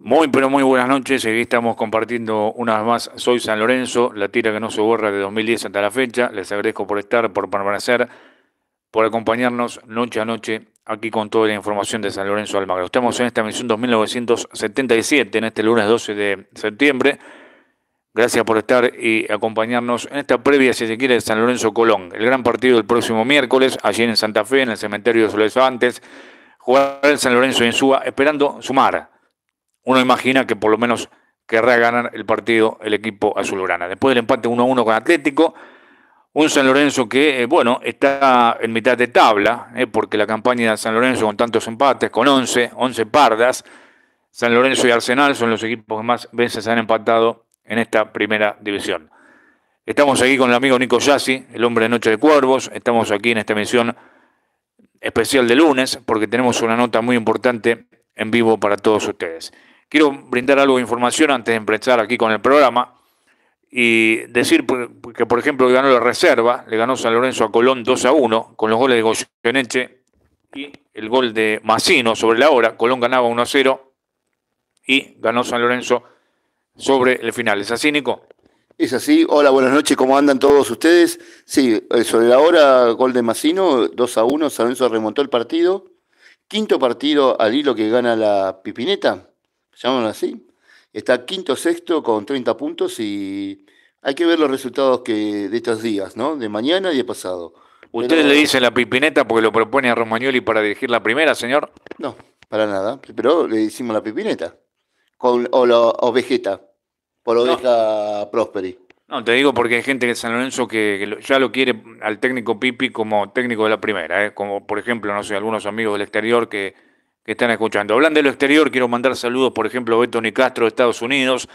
Muy, pero muy buenas noches. Aquí estamos compartiendo una vez más Soy San Lorenzo, la tira que no se borra de 2010 hasta la fecha. Les agradezco por estar, por permanecer, por acompañarnos noche a noche aquí con toda la información de San Lorenzo Almagro. Estamos en esta emisión 2977, en este lunes 12 de septiembre. Gracias por estar y acompañarnos en esta previa, si se quiere, de San Lorenzo Colón. El gran partido del próximo miércoles, allí en Santa Fe, en el cementerio de Soledad Antes. Jugar el San Lorenzo y en Suba, esperando sumar uno imagina que por lo menos querrá ganar el partido el equipo azulgrana. Después del empate 1-1 con Atlético, un San Lorenzo que, eh, bueno, está en mitad de tabla, eh, porque la campaña de San Lorenzo con tantos empates, con 11, 11 pardas, San Lorenzo y Arsenal son los equipos que más veces han empatado en esta primera división. Estamos aquí con el amigo Nico Yassi, el hombre de Noche de Cuervos. Estamos aquí en esta emisión especial de lunes porque tenemos una nota muy importante en vivo para todos ustedes. Quiero brindar algo de información antes de empezar aquí con el programa y decir pues, que, por ejemplo, ganó la reserva, le ganó San Lorenzo a Colón 2 a 1 con los goles de Goyeneche y el gol de Masino sobre la hora. Colón ganaba 1 a 0 y ganó San Lorenzo sobre el final. ¿Es así, Nico? Es así. Hola, buenas noches. ¿Cómo andan todos ustedes? Sí, eh, sobre la hora, gol de Masino 2 a 1. San Lorenzo remontó el partido. Quinto partido al hilo que gana la Pipineta llaman así. Está quinto, sexto con 30 puntos y hay que ver los resultados que de estos días, ¿no? De mañana y de pasado. ¿Ustedes le dicen la pipineta porque lo propone a Romagnoli para dirigir la primera, señor? No, para nada. Pero le hicimos la pipineta. Con, o la ovejeta. Por oveja Prosperi. No, te digo porque hay gente de San Lorenzo que, ya lo quiere al técnico Pipi como técnico de la primera, ¿eh? como por ejemplo, no sé, algunos amigos del exterior que que están escuchando. Hablando de lo exterior, quiero mandar saludos, por ejemplo, a Beto Castro de Estados Unidos,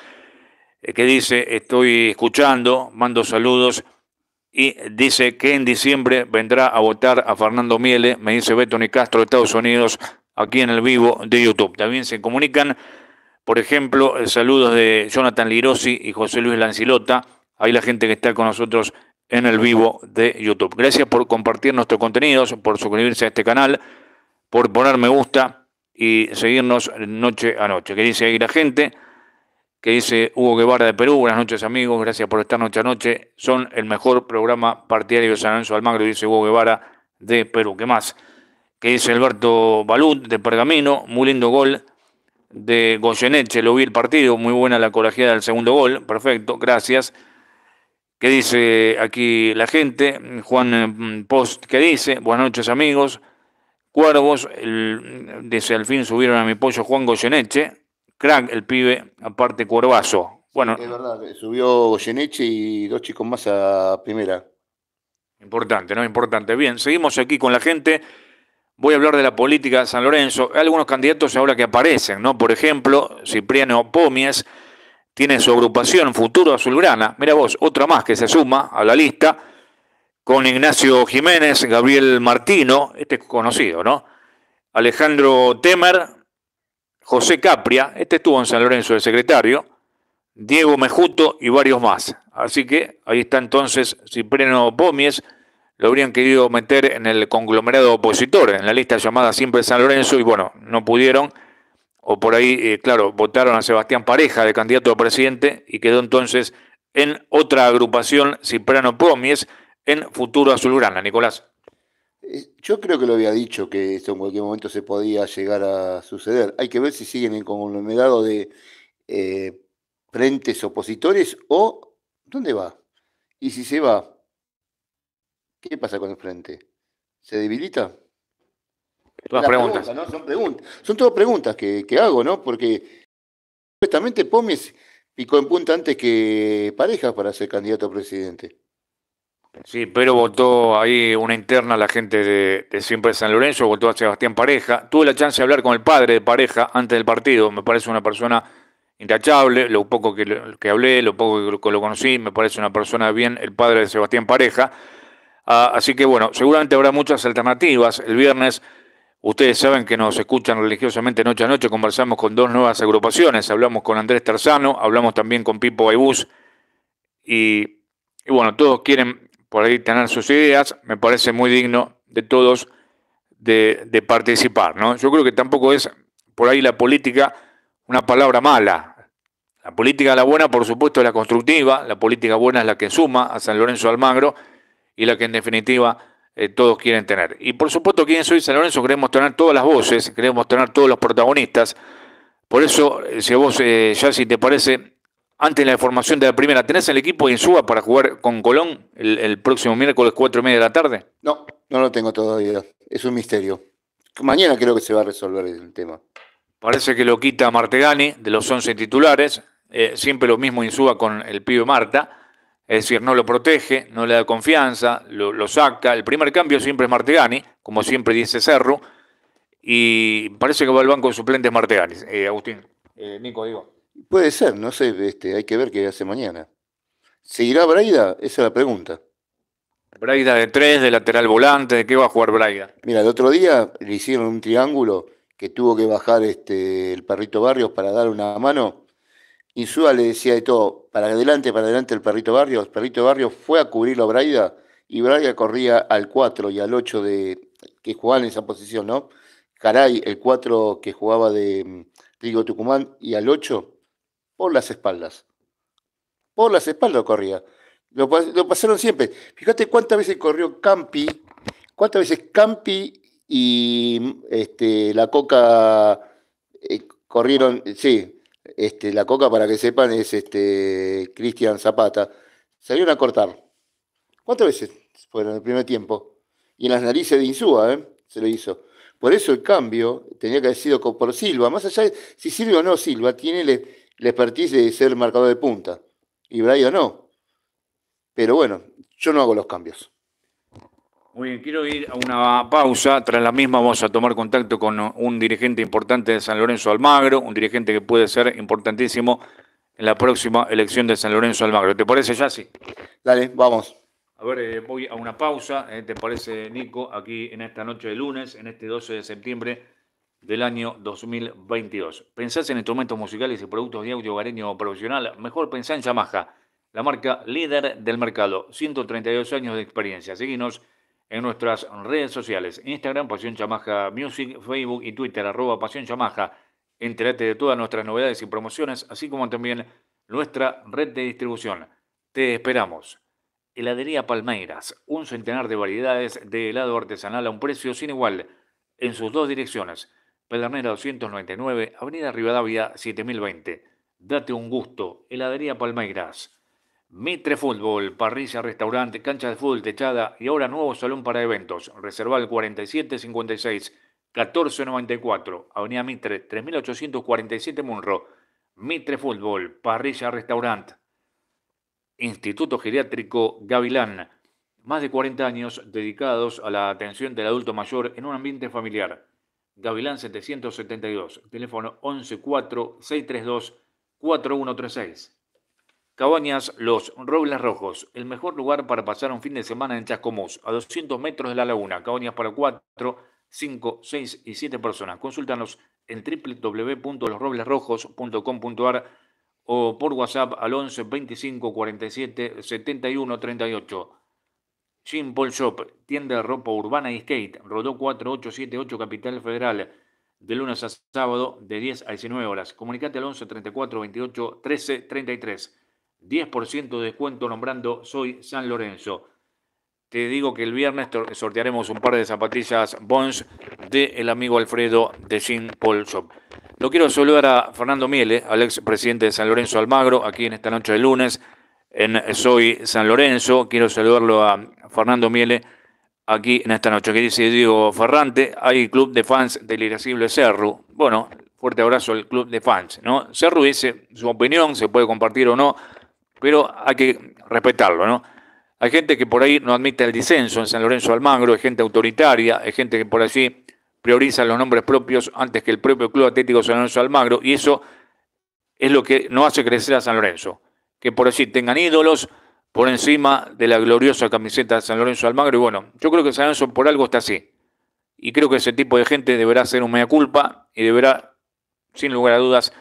eh, que dice, estoy escuchando, mando saludos, y dice que en diciembre vendrá a votar a Fernando Miele, me dice Beto Castro de Estados Unidos, aquí en el vivo de YouTube. También se comunican, por ejemplo, eh, saludos de Jonathan Lirosi y José Luis Lancilota, ahí la gente que está con nosotros en el vivo de YouTube. Gracias por compartir nuestros contenidos, por suscribirse a este canal, por poner me gusta y seguirnos noche a noche. Que dice ahí la gente, que dice Hugo Guevara de Perú, buenas noches amigos, gracias por estar noche a noche, son el mejor programa partidario de San Lorenzo Almagro, dice Hugo Guevara de Perú. ¿Qué más? Que dice Alberto Balut de Pergamino, muy lindo gol de Goyeneche, lo vi el partido, muy buena la colegiada del segundo gol, perfecto, gracias. ¿Qué dice aquí la gente? Juan mm, Post, que dice, buenas noches amigos, Cuervos, el, desde el fin subieron a mi pollo Juan Goyeneche, crack el pibe, aparte cuervazo. Bueno, es verdad, subió Goyeneche y dos chicos más a primera. Importante, ¿no? Importante. Bien, seguimos aquí con la gente. Voy a hablar de la política de San Lorenzo. Hay algunos candidatos ahora que aparecen, ¿no? Por ejemplo, Cipriano Pomies tiene su agrupación Futuro Azulgrana. Mira vos, otra más que se suma a la lista con Ignacio Jiménez, Gabriel Martino, este es conocido, ¿no? Alejandro Temer, José Capria, este estuvo en San Lorenzo, el secretario, Diego Mejuto y varios más. Así que ahí está entonces Cipriano Pomies, lo habrían querido meter en el conglomerado opositor, en la lista llamada Siempre San Lorenzo, y bueno, no pudieron, o por ahí, eh, claro, votaron a Sebastián Pareja de candidato a presidente y quedó entonces en otra agrupación Cipriano Pomies, en Futuro Azulgrana, Nicolás. Eh, yo creo que lo había dicho que esto en cualquier momento se podía llegar a suceder. Hay que ver si siguen en conglomerado de eh, frentes opositores o dónde va. Y si se va, ¿qué pasa con el frente? ¿Se debilita? Son todas preguntas que, hago, ¿no? Porque supuestamente Pomes picó en punta antes que pareja para ser candidato a presidente. Sí, pero votó ahí una interna la gente de, de, Siempre San Lorenzo, votó a Sebastián Pareja. Tuve la chance de hablar con el padre de Pareja antes del partido. Me parece una persona intachable, lo poco que, hablé, lo poco que lo conocí, me parece una persona bien, el padre de Sebastián Pareja. Ah, así que bueno, seguramente habrá muchas alternativas. El viernes, ustedes saben que nos escuchan religiosamente noche a noche, conversamos con dos nuevas agrupaciones, hablamos con Andrés Tarzano, hablamos también con Pipo Baibús y bueno, todos quieren por ahí tener sus ideas, me parece muy digno de todos de, participar. ¿no? Yo creo que tampoco es por ahí la política una palabra mala. La política la buena, por supuesto, es la constructiva, la política buena es la que suma a San Lorenzo Almagro y la que en definitiva eh, todos quieren tener. Y por supuesto, ¿quién soy San Lorenzo queremos tener todas las voces, queremos tener todos los protagonistas. Por eso, eh, si vos, eh, ya si te parece, antes de la formación de la primera. ¿Tenés el equipo en Suba para jugar con Colón el, próximo miércoles, cuatro y media de la tarde? No, no lo tengo todavía. Es un misterio. Mañana creo que se va a resolver el tema. Parece que lo quita Martegani de los 11 titulares. Eh, siempre lo mismo Insúa con el pibe Marta. Es decir, no lo protege, no le da confianza, lo, saca. El primer cambio siempre es Martegani, como siempre dice Cerro. Y parece que va al banco de suplentes Martegani. Eh, Agustín, eh, Nico, digo. Puede ser, no sé, este, hay que ver qué hace mañana. ¿Seguirá Braida? Esa es la pregunta. Braida de tres, de lateral volante, ¿de qué va a jugar Braida? Mira, el otro día le hicieron un triángulo que tuvo que bajar este, el perrito Barrios para dar una mano. Insúa le decía de todo, para adelante, para adelante el perrito Barrios. El perrito Barrios fue a cubrirlo a Braida y Braida corría al 4 y al 8 de, que jugaba en esa posición, ¿no? Caray, el 4 que jugaba de mm, Rigo Tucumán y al 8 por las espaldas. Por las espaldas corría. Lo, pasaron siempre. Fíjate cuántas veces corrió Campi, cuántas veces Campi y este, la Coca eh, corrieron, sí, este, la Coca para que sepan es este, Cristian Zapata. Salieron a cortar. ¿Cuántas veces fueron en el primer tiempo? Y en las narices de Insúa, ¿eh? Se lo hizo. Por eso el cambio tenía que haber sido por Silva. Más allá de si Silva o no Silva, tiene la expertise de ser marcador de punta. Y o no. Pero bueno, yo no hago los cambios. Muy bien, quiero ir a una pausa. Tras la misma vamos a tomar contacto con un dirigente importante de San Lorenzo Almagro, un dirigente que puede ser importantísimo en la próxima elección de San Lorenzo Almagro. ¿Te parece, ya sí? Dale, vamos. A ver, eh, voy a una pausa. Eh, ¿Te parece, Nico, aquí en esta noche de lunes, en este 12 de septiembre? del año 2022. ¿Pensás en instrumentos musicales y productos de audio hogareño profesional? Mejor pensá en Yamaha, la marca líder del mercado. 132 años de experiencia. Seguinos en nuestras redes sociales. Instagram, Pasión Yamaha Music, Facebook y Twitter, arroba Pasión Yamaha. Entérate de todas nuestras novedades y promociones, así como también nuestra red de distribución. Te esperamos. Heladería Palmeiras, un centenar de variedades de helado artesanal a un precio sin igual en sus dos direcciones Pedernera 299, Avenida Rivadavia 7020. Date un gusto, heladería Palmeiras. Mitre Fútbol, parrilla, restaurante, cancha de fútbol techada y ahora nuevo salón para eventos. Reserva al 4756 1494, Avenida Mitre 3847 Munro. Mitre Fútbol, parrilla, restaurante. Instituto Geriátrico Gavilán. Más de 40 años dedicados a la atención del adulto mayor en un ambiente familiar Gavilán 772, teléfono 114-632-4136. Cabañas Los Robles Rojos, el mejor lugar para pasar un fin de semana en Chascomús, a 200 metros de la laguna. Cabañas para 4, 5, 6 y 7 personas. Consultanos en www.losroblesrojos.com.ar o por WhatsApp al 11 25 47 71 38. Jim Paul Shop, tienda de ropa urbana y skate, Rodó 4878 Capital Federal, de lunes a sábado, de 10 a 19 horas. Comunicate al 11 34 28 13 33. 10% de descuento nombrando Soy San Lorenzo. Te digo que el viernes sortearemos un par de zapatillas bons de el amigo Alfredo de Jim Paul Shop. Lo quiero saludar a Fernando Miele, al ex presidente de San Lorenzo Almagro, aquí en esta noche de lunes en Soy San Lorenzo. Quiero saludarlo a Fernando Miele aquí en esta noche. Que dice Diego Ferrante, hay club de fans del irascible Cerro. Bueno, fuerte abrazo al club de fans. ¿no? Cerro dice su opinión, se puede compartir o no, pero hay que respetarlo, ¿no? Hay gente que por ahí no admite el disenso en San Lorenzo Almagro, hay gente autoritaria, hay gente que por allí prioriza los nombres propios antes que el propio Club Atlético San Lorenzo Almagro, y eso es lo que no hace crecer a San Lorenzo que por allí tengan ídolos por encima de la gloriosa camiseta de San Lorenzo Almagro. Y bueno, yo creo que San Lorenzo por algo está así. Y creo que ese tipo de gente deberá ser un mea culpa y deberá, sin lugar a dudas,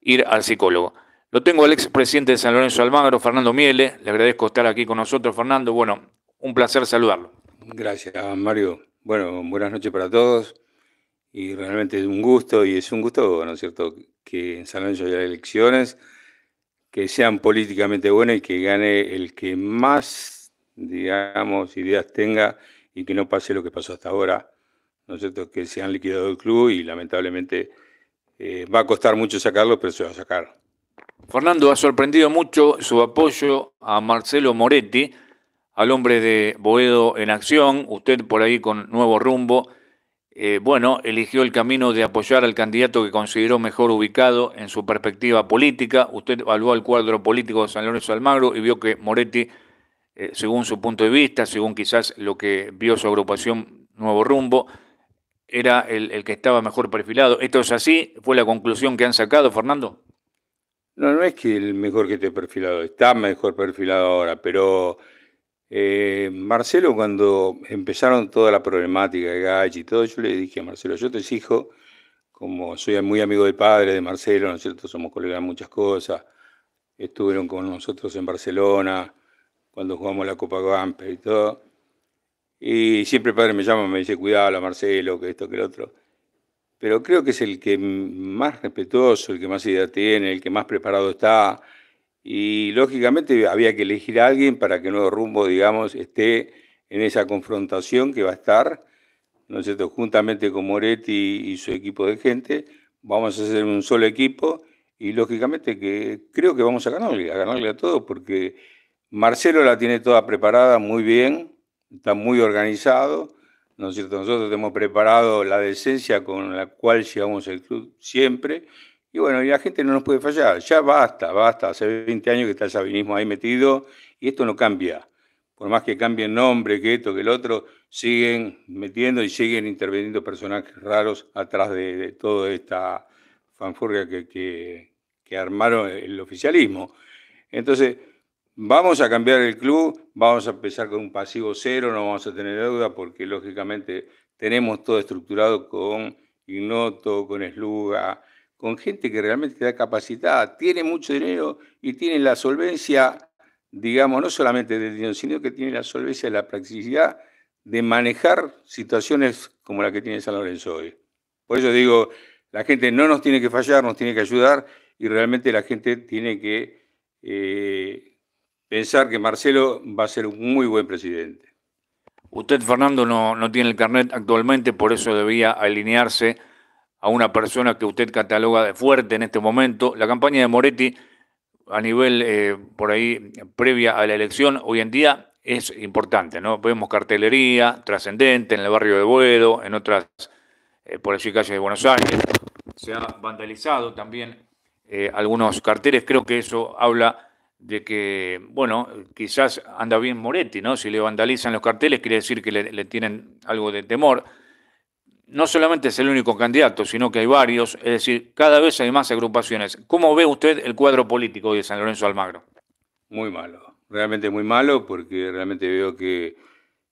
ir al psicólogo. Lo tengo al expresidente de San Lorenzo Almagro, Fernando Miele. Le agradezco estar aquí con nosotros, Fernando. Bueno, un placer saludarlo. Gracias, Mario. Bueno, buenas noches para todos. Y realmente es un gusto, y es un gusto, ¿no es cierto?, que en San Lorenzo haya elecciones que sean políticamente buenas y que gane el que más, digamos, ideas tenga y que no pase lo que pasó hasta ahora, ¿no es cierto? Que se han liquidado el club y lamentablemente eh, va a costar mucho sacarlo, pero se va a sacar. Fernando, ha sorprendido mucho su apoyo a Marcelo Moretti, al hombre de Boedo en acción, usted por ahí con nuevo rumbo eh, bueno, eligió el camino de apoyar al candidato que consideró mejor ubicado en su perspectiva política. Usted evaluó el cuadro político de San Lorenzo Almagro y vio que Moretti, eh, según su punto de vista, según quizás lo que vio su agrupación Nuevo Rumbo, era el, el que estaba mejor perfilado. ¿Esto es así? ¿Fue la conclusión que han sacado, Fernando? No, no es que el mejor que esté perfilado, está mejor perfilado ahora, pero eh, Marcelo, cuando empezaron toda la problemática de Gachi y todo, yo le dije a Marcelo, yo te exijo, como soy muy amigo del padre de Marcelo, ¿no es cierto? Somos colegas en muchas cosas, estuvieron con nosotros en Barcelona, cuando jugamos la Copa Gamper y todo. Y siempre el padre me llama y me dice, cuidado, Marcelo, que esto, que el otro. Pero creo que es el que más respetuoso, el que más idea tiene, el que más preparado está, y lógicamente había que elegir a alguien para que Nuevo Rumbo, digamos, esté en esa confrontación que va a estar, ¿no es cierto? Juntamente con Moretti y su equipo de gente, vamos a ser un solo equipo y lógicamente que creo que vamos a ganarle, a ganarle a todo, porque Marcelo la tiene toda preparada muy bien, está muy organizado, ¿no es cierto? Nosotros hemos preparado la decencia con la cual llevamos el club siempre y bueno, y la gente no nos puede fallar. Ya basta, basta. Hace 20 años que está el sabinismo ahí metido y esto no cambia. Por más que cambien nombre, que esto, que el otro, siguen metiendo y siguen interviniendo personajes raros atrás de, toda esta fanfuria que, que, que armaron el oficialismo. Entonces, vamos a cambiar el club, vamos a empezar con un pasivo cero, no vamos a tener deuda porque lógicamente tenemos todo estructurado con Ignoto, con Sluga con gente que realmente está capacitada, tiene mucho dinero y tiene la solvencia, digamos, no solamente del dinero, sino que tiene la solvencia y la practicidad de manejar situaciones como la que tiene San Lorenzo hoy. Por eso digo, la gente no nos tiene que fallar, nos tiene que ayudar y realmente la gente tiene que eh, pensar que Marcelo va a ser un muy buen presidente. Usted, Fernando, no, no tiene el carnet actualmente, por eso debía alinearse a una persona que usted cataloga de fuerte en este momento. La campaña de Moretti a nivel eh, por ahí previa a la elección hoy en día es importante, ¿no? Vemos cartelería trascendente en el barrio de Boedo, en otras, eh, por así calles de Buenos Aires. Se ha vandalizado también eh, algunos carteles. Creo que eso habla de que, bueno, quizás anda bien Moretti, ¿no? Si le vandalizan los carteles, quiere decir que le tienen algo de temor no solamente es el único candidato, sino que hay varios, es decir, cada vez hay más agrupaciones. ¿Cómo ve usted el cuadro político de San Lorenzo Almagro? Muy malo, realmente muy malo, porque realmente veo que,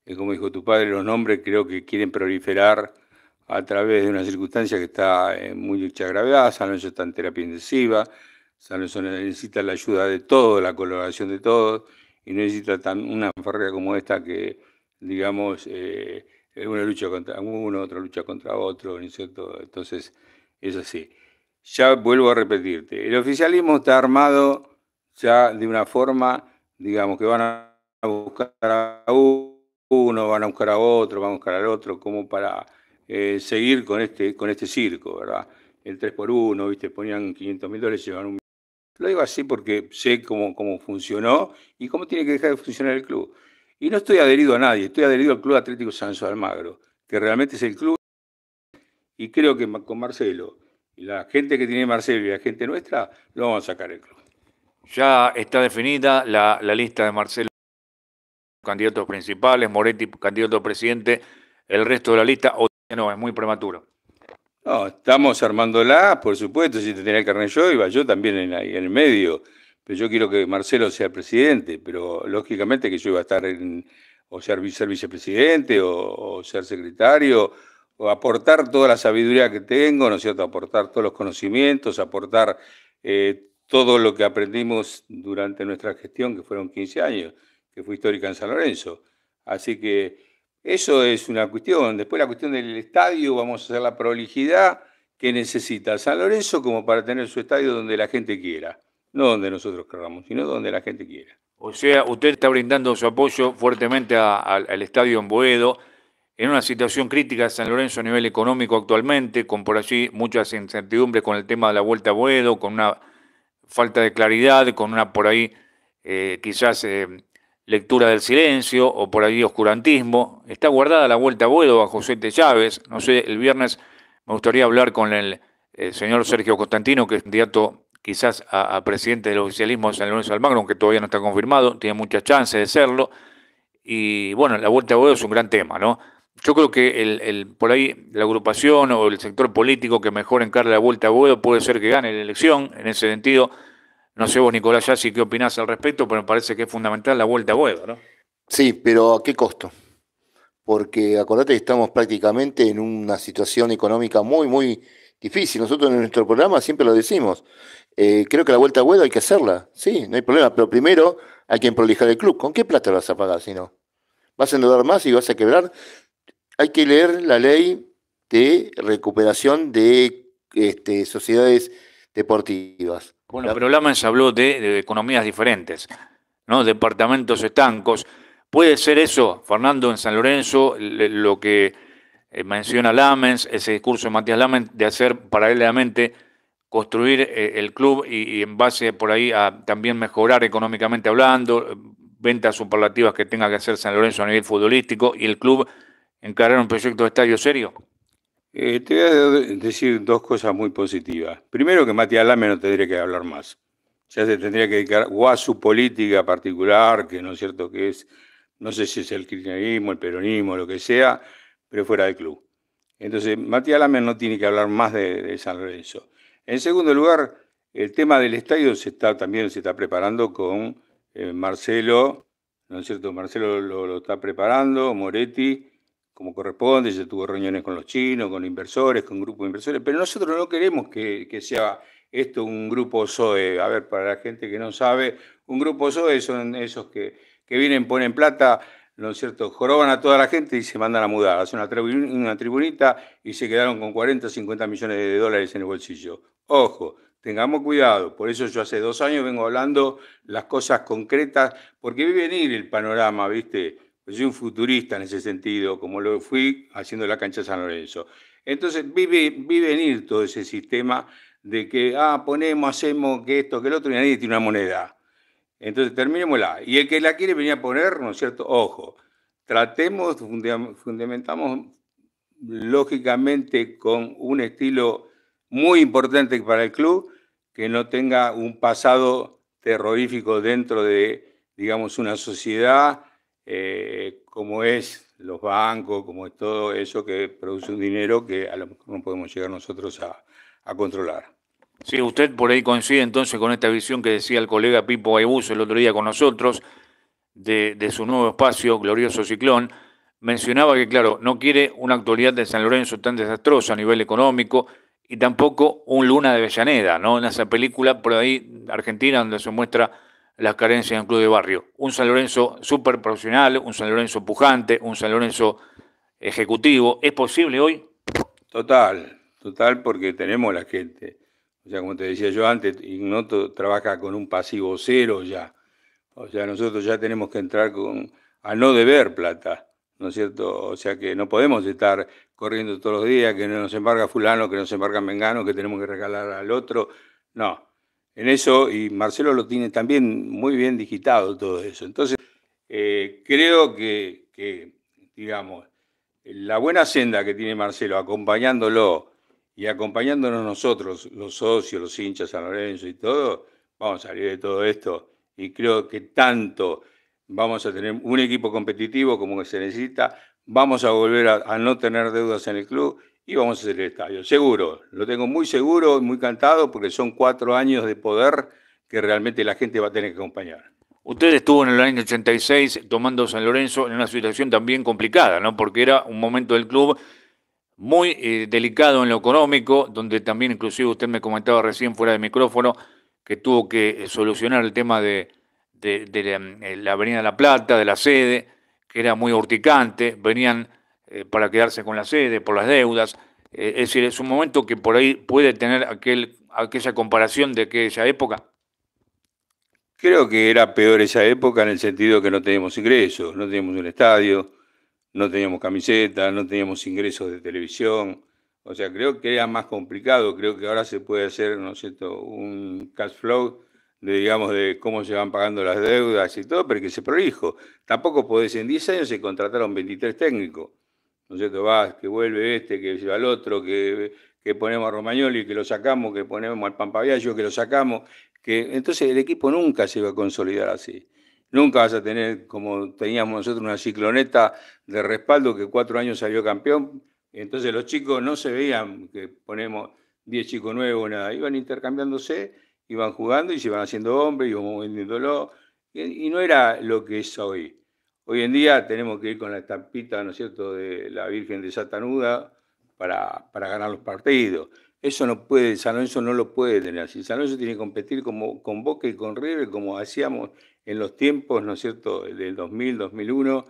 eh, como dijo tu padre, los nombres creo que quieren proliferar a través de una circunstancia que está en mucha gravedad. San Lorenzo está en terapia intensiva, San Lorenzo necesita la ayuda de todos, la colaboración de todos, y necesita tan una enfermedad como esta que, digamos, eh, uno lucha contra uno, otro lucha contra otro, ¿no es cierto? Entonces, es así. Ya vuelvo a repetirte, el oficialismo está armado ya de una forma, digamos, que van a buscar a uno, van a buscar a otro, van a buscar al otro, como para eh, seguir con este, con este circo, ¿verdad? El 3 por ¿viste? Ponían 500 mil dólares, llevan un... Lo digo así porque sé cómo, cómo funcionó y cómo tiene que dejar de funcionar el club. Y no estoy adherido a nadie, estoy adherido al Club Atlético Sanso Almagro, que realmente es el club. Y creo que con Marcelo, y la gente que tiene Marcelo y la gente nuestra, lo vamos a sacar el club. Ya está definida la, lista de Marcelo, candidatos principales, Moretti, candidato presidente, el resto de la lista, o no, es muy prematuro. No, estamos armándola, por supuesto, si te tenía el carnet yo, iba yo también en, en el medio. Pero yo quiero que Marcelo sea presidente, pero lógicamente que yo iba a estar en, o ser, vicepresidente, o, ser secretario, o aportar toda la sabiduría que tengo, ¿no es cierto? Aportar todos los conocimientos, aportar eh, todo lo que aprendimos durante nuestra gestión, que fueron 15 años, que fue histórica en San Lorenzo. Así que eso es una cuestión. Después la cuestión del estadio, vamos a hacer la prolijidad que necesita San Lorenzo como para tener su estadio donde la gente quiera no donde nosotros queramos sino donde la gente quiera. O sea, usted está brindando su apoyo fuertemente al estadio en Boedo, en una situación crítica de San Lorenzo a nivel económico actualmente, con por allí muchas incertidumbres con el tema de la vuelta a Boedo, con una falta de claridad, con una por ahí eh, quizás eh, lectura del silencio o por ahí oscurantismo. Está guardada la vuelta a Boedo a José T. Chávez. No sé, el viernes me gustaría hablar con el, eh, señor Sergio Constantino, que es candidato quizás a, presidente del oficialismo San Lorenzo Almagro, aunque todavía no está confirmado, tiene muchas chances de serlo. Y bueno, la vuelta a Boedo es un gran tema, ¿no? Yo creo que el, por ahí la agrupación o el sector político que mejor encarga la vuelta a Boedo puede ser que gane la elección. En ese sentido, no sé vos, Nicolás Yassi, qué opinás al respecto, pero me parece que es fundamental la vuelta a Boedo, ¿no? Sí, pero ¿a qué costo? Porque acordate que estamos prácticamente en una situación económica muy, muy difícil. Nosotros en nuestro programa siempre lo decimos. Eh, creo que la vuelta a huevo hay que hacerla, sí, no hay problema, pero primero hay que emprolijar el club. ¿Con qué plata vas a pagar si no? ¿Vas a endeudar más y vas a quebrar? Hay que leer la ley de recuperación de este, sociedades deportivas. Bueno, pero Lamens habló de, economías diferentes, ¿no? Departamentos estancos. ¿Puede ser eso, Fernando, en San Lorenzo, lo que eh, menciona Lamens, ese discurso de Matías Lamens, de hacer paralelamente construir eh, el club y, en base por ahí a también mejorar económicamente hablando, eh, ventas superlativas que tenga que hacer San Lorenzo a nivel futbolístico y el club encarar un proyecto de estadio serio? Eh, te voy a decir dos cosas muy positivas. Primero que Matías Lame no tendría que hablar más. Ya se tendría que dedicar o a su política particular, que no es cierto que es, no sé si es el kirchnerismo, el peronismo, lo que sea, pero fuera del club. Entonces, Matías Lame no tiene que hablar más de San Lorenzo. En segundo lugar, el tema del estadio se está también se está preparando con eh, Marcelo, ¿no es cierto? Marcelo lo, está preparando, Moretti, como corresponde, ya tuvo reuniones con los chinos, con inversores, con grupos de inversores, pero nosotros no queremos que, sea esto un grupo SOE. A ver, para la gente que no sabe, un grupo SOE son esos que, que vienen, ponen plata, ¿no es cierto? Joroban a toda la gente y se mandan a mudar. Hacen una, tribunita y se quedaron con 40, 50 millones de dólares en el bolsillo. Ojo, tengamos cuidado. Por eso yo hace dos años vengo hablando las cosas concretas, porque vi venir el panorama, ¿viste? Yo soy un futurista en ese sentido, como lo fui haciendo la cancha San Lorenzo. Entonces vi, venir todo ese sistema de que, ah, ponemos, hacemos que esto, que el otro, y nadie tiene una moneda. Entonces terminémosla. Y el que la quiere venía a poner, ¿no es cierto? Ojo, tratemos, fundamentamos lógicamente con un estilo muy importante para el club, que no tenga un pasado terrorífico dentro de, digamos, una sociedad eh, como es los bancos, como es todo eso que produce un dinero que a lo mejor no podemos llegar nosotros a, controlar. Sí, usted por ahí coincide entonces con esta visión que decía el colega Pipo Aybuso el otro día con nosotros de, de, su nuevo espacio, Glorioso Ciclón. Mencionaba que, claro, no quiere una actualidad de San Lorenzo tan desastrosa a nivel económico, y tampoco Un Luna de Bellaneda, ¿no? En esa película por ahí, Argentina, donde se muestra las carencias en club de barrio. Un San Lorenzo súper profesional, un San Lorenzo pujante, un San Lorenzo ejecutivo. ¿Es posible hoy? Total, total, porque tenemos la gente. O sea, como te decía yo antes, Ignoto trabaja con un pasivo cero ya. O sea, nosotros ya tenemos que entrar con, a no deber plata, ¿no es cierto? O sea que no podemos estar corriendo todos los días, que no nos embarga fulano, que nos embarga mengano, que tenemos que regalar al otro. No, en eso, y Marcelo lo tiene también muy bien digitado todo eso. Entonces, eh, creo que, que, digamos, la buena senda que tiene Marcelo acompañándolo y acompañándonos nosotros, los socios, los hinchas San Lorenzo y todo, vamos a salir de todo esto. Y creo que tanto vamos a tener un equipo competitivo como que se necesita, vamos a volver a, no tener deudas en el club y vamos a hacer el estadio. Seguro, lo tengo muy seguro, muy cantado, porque son cuatro años de poder que realmente la gente va a tener que acompañar. Usted estuvo en el año 86 tomando San Lorenzo en una situación también complicada, ¿no? Porque era un momento del club muy eh, delicado en lo económico, donde también inclusive usted me comentaba recién fuera de micrófono que tuvo que solucionar el tema de, la, eh, la Avenida La Plata, de la sede que era muy urticante, venían eh, para quedarse con la sede, por las deudas. Eh, es decir, es un momento que por ahí puede tener aquel, aquella comparación de aquella época. Creo que era peor esa época en el sentido que no teníamos ingresos, no teníamos un estadio, no teníamos camisetas, no teníamos ingresos de televisión. O sea, creo que era más complicado. Creo que ahora se puede hacer, ¿no es cierto?, un cash flow de, digamos, de cómo se van pagando las deudas y todo, pero que se prolijo. Tampoco podés, en 10 años se contrataron 23 técnicos. ¿No es cierto? Vas, que vuelve este, que va al otro, que, que, ponemos a Romagnoli, que lo sacamos, que ponemos al Pampaviallo, que lo sacamos. Que... Entonces el equipo nunca se iba a consolidar así. Nunca vas a tener, como teníamos nosotros, una cicloneta de respaldo que cuatro años salió campeón. Entonces los chicos no se veían que ponemos 10 chicos nuevos, nada. Iban intercambiándose iban jugando y se iban haciendo hombres, iban vendiéndolo, y, y no era lo que es hoy. Hoy en día tenemos que ir con la estampita, ¿no es cierto?, de la Virgen de Satanuda para, para ganar los partidos. Eso no puede, San Lorenzo no lo puede tener San Lorenzo tiene que competir como, con Boca y con River, como hacíamos en los tiempos, ¿no es cierto?, del 2000, 2001,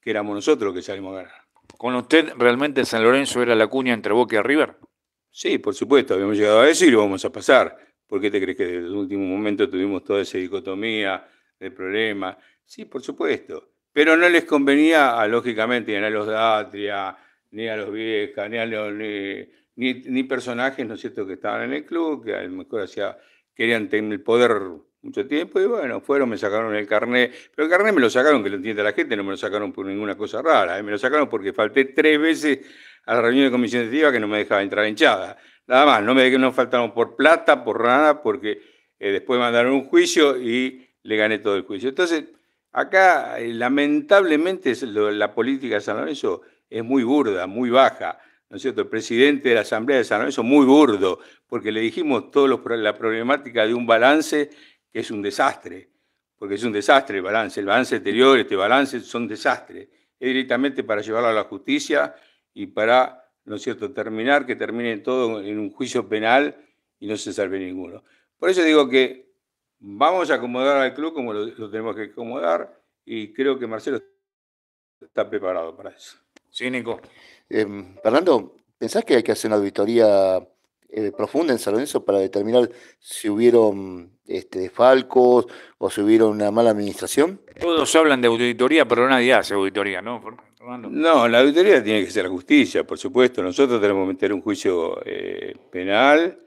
que éramos nosotros los que salimos a ganar. ¿Con usted realmente San Lorenzo era la cuña entre Boca y River? Sí, por supuesto, habíamos llegado a eso y lo vamos a pasar. ¿Por qué te crees que desde el último momento tuvimos toda esa dicotomía de problemas? Sí, por supuesto. Pero no les convenía, ah, lógicamente, ni a los Atria, ni a los Viejas, ni a los. Ni, personajes, ¿no es cierto?, que estaban en el club, que a lo mejor hacía, querían tener el poder mucho tiempo, y bueno, fueron, me sacaron el carnet, pero el carnet me lo sacaron, que lo entiende la gente, no me lo sacaron por ninguna cosa rara, ¿eh? me lo sacaron porque falté tres veces a la reunión de comisión directiva que no me dejaba entrar hinchada. Nada más, no me que no faltamos por plata, por nada, porque eh, después mandaron un juicio y le gané todo el juicio. Entonces, acá eh, lamentablemente la política de San Lorenzo es muy burda, muy baja. ¿No es cierto? El presidente de la Asamblea de San Lorenzo, muy burdo, porque le dijimos toda la problemática de un balance que es un desastre, porque es un desastre el balance, el balance exterior, este balance son desastres. Es directamente para llevarlo a la justicia y para ¿no es cierto?, terminar, que termine todo en un juicio penal y no se salve ninguno. Por eso digo que vamos a acomodar al club como lo, tenemos que acomodar y creo que Marcelo está preparado para eso. Sí, Nico. Eh, Fernando, ¿pensás que hay que hacer una auditoría eh, profunda en Saloneso para determinar si hubieron este, o si hubieron una mala administración? Todos hablan de auditoría, pero nadie hace auditoría, ¿no? No, la auditoría tiene que ser la justicia, por supuesto. Nosotros tenemos que meter un juicio eh, penal,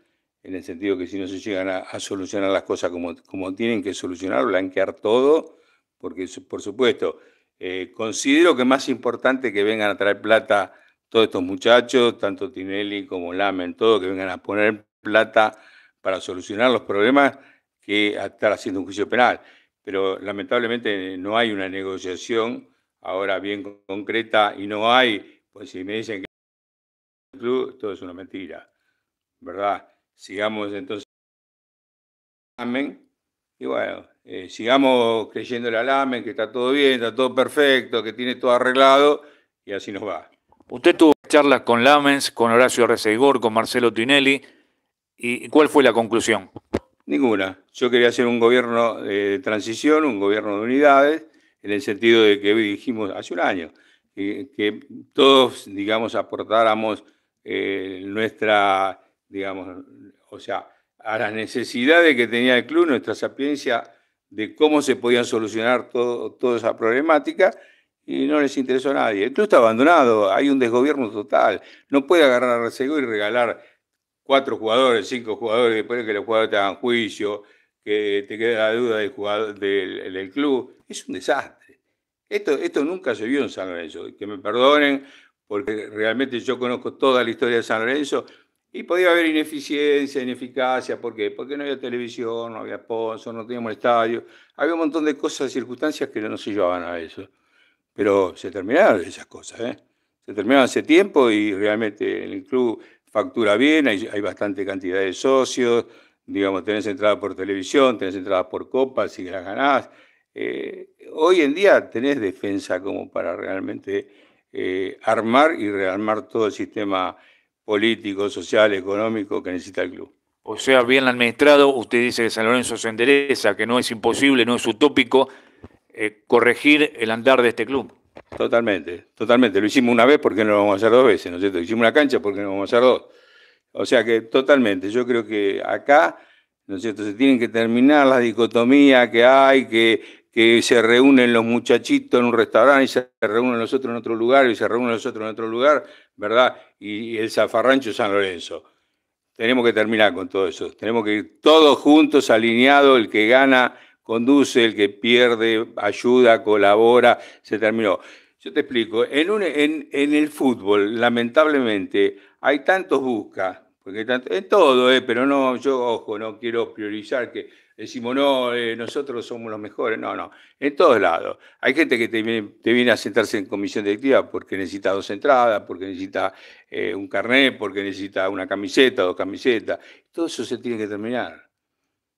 en el sentido que si no se llegan a, solucionar las cosas como, como, tienen que solucionar, blanquear todo, porque por supuesto, eh, considero que más importante que vengan a traer plata todos estos muchachos, tanto Tinelli como Lamen, todo, que vengan a poner plata para solucionar los problemas que estar haciendo un juicio penal. Pero lamentablemente no hay una negociación ahora bien concreta y no hay, pues si me dicen que todo es una mentira, ¿verdad? Sigamos entonces, amén, y bueno, eh, sigamos creyendo el alamen, que está todo bien, está todo perfecto, que tiene todo arreglado, y así nos va. Usted tuvo charlas con Lamens, con Horacio Receigor, con Marcelo Tinelli, ¿y cuál fue la conclusión? Ninguna. Yo quería hacer un gobierno eh, de transición, un gobierno de unidades, en el sentido de que dijimos hace un año, que todos, digamos, aportáramos eh, nuestra, digamos, o sea, a las necesidades que tenía el club, nuestra sapiencia de cómo se podían solucionar todo, toda esa problemática, y no les interesó a nadie. El club está abandonado, hay un desgobierno total, no puede agarrar a y regalar cuatro jugadores, cinco jugadores, después de que los jugadores te hagan juicio, que te queda la duda del, jugador, del, club. Es un desastre. Esto, esto nunca se vio en San Lorenzo. Que me perdonen, porque realmente yo conozco toda la historia de San Lorenzo. Y podía haber ineficiencia, ineficacia, ¿por qué? Porque no había televisión, no había sponsor, no teníamos estadio, había un montón de cosas, circunstancias que no se llevaban a eso. Pero se terminaron esas cosas, ¿eh? Se terminaron hace tiempo y realmente el club factura bien, hay, hay bastante cantidad de socios, Digamos, tenés entradas por televisión, tenés entradas por copas, si las ganás. Eh, hoy en día tenés defensa como para realmente eh, armar y rearmar todo el sistema político, social, económico que necesita el club. O sea, bien administrado, usted dice que San Lorenzo se endereza, que no es imposible, no es utópico eh, corregir el andar de este club. Totalmente, totalmente. Lo hicimos una vez porque no lo vamos a hacer dos veces, ¿no es Hicimos una cancha porque no lo vamos a hacer dos. O sea que totalmente, yo creo que acá, ¿no es cierto? Se tienen que terminar las dicotomías que hay, que, que se reúnen los muchachitos en un restaurante y se reúnen los otros en otro lugar y se reúnen los otros en otro lugar, ¿verdad? Y, el zafarrancho San Lorenzo. Tenemos que terminar con todo eso. Tenemos que ir todos juntos, alineados, el que gana conduce, el que pierde ayuda, colabora, se terminó. Yo te explico, en, en el fútbol, lamentablemente, hay tantos buscas porque en todo, eh, pero no, yo, ojo, no quiero priorizar que decimos, no, eh, nosotros somos los mejores. No, no, en todos lados. Hay gente que te viene, a sentarse en comisión directiva porque necesita dos entradas, porque necesita eh, un carnet, porque necesita una camiseta, dos camisetas. Todo eso se tiene que terminar.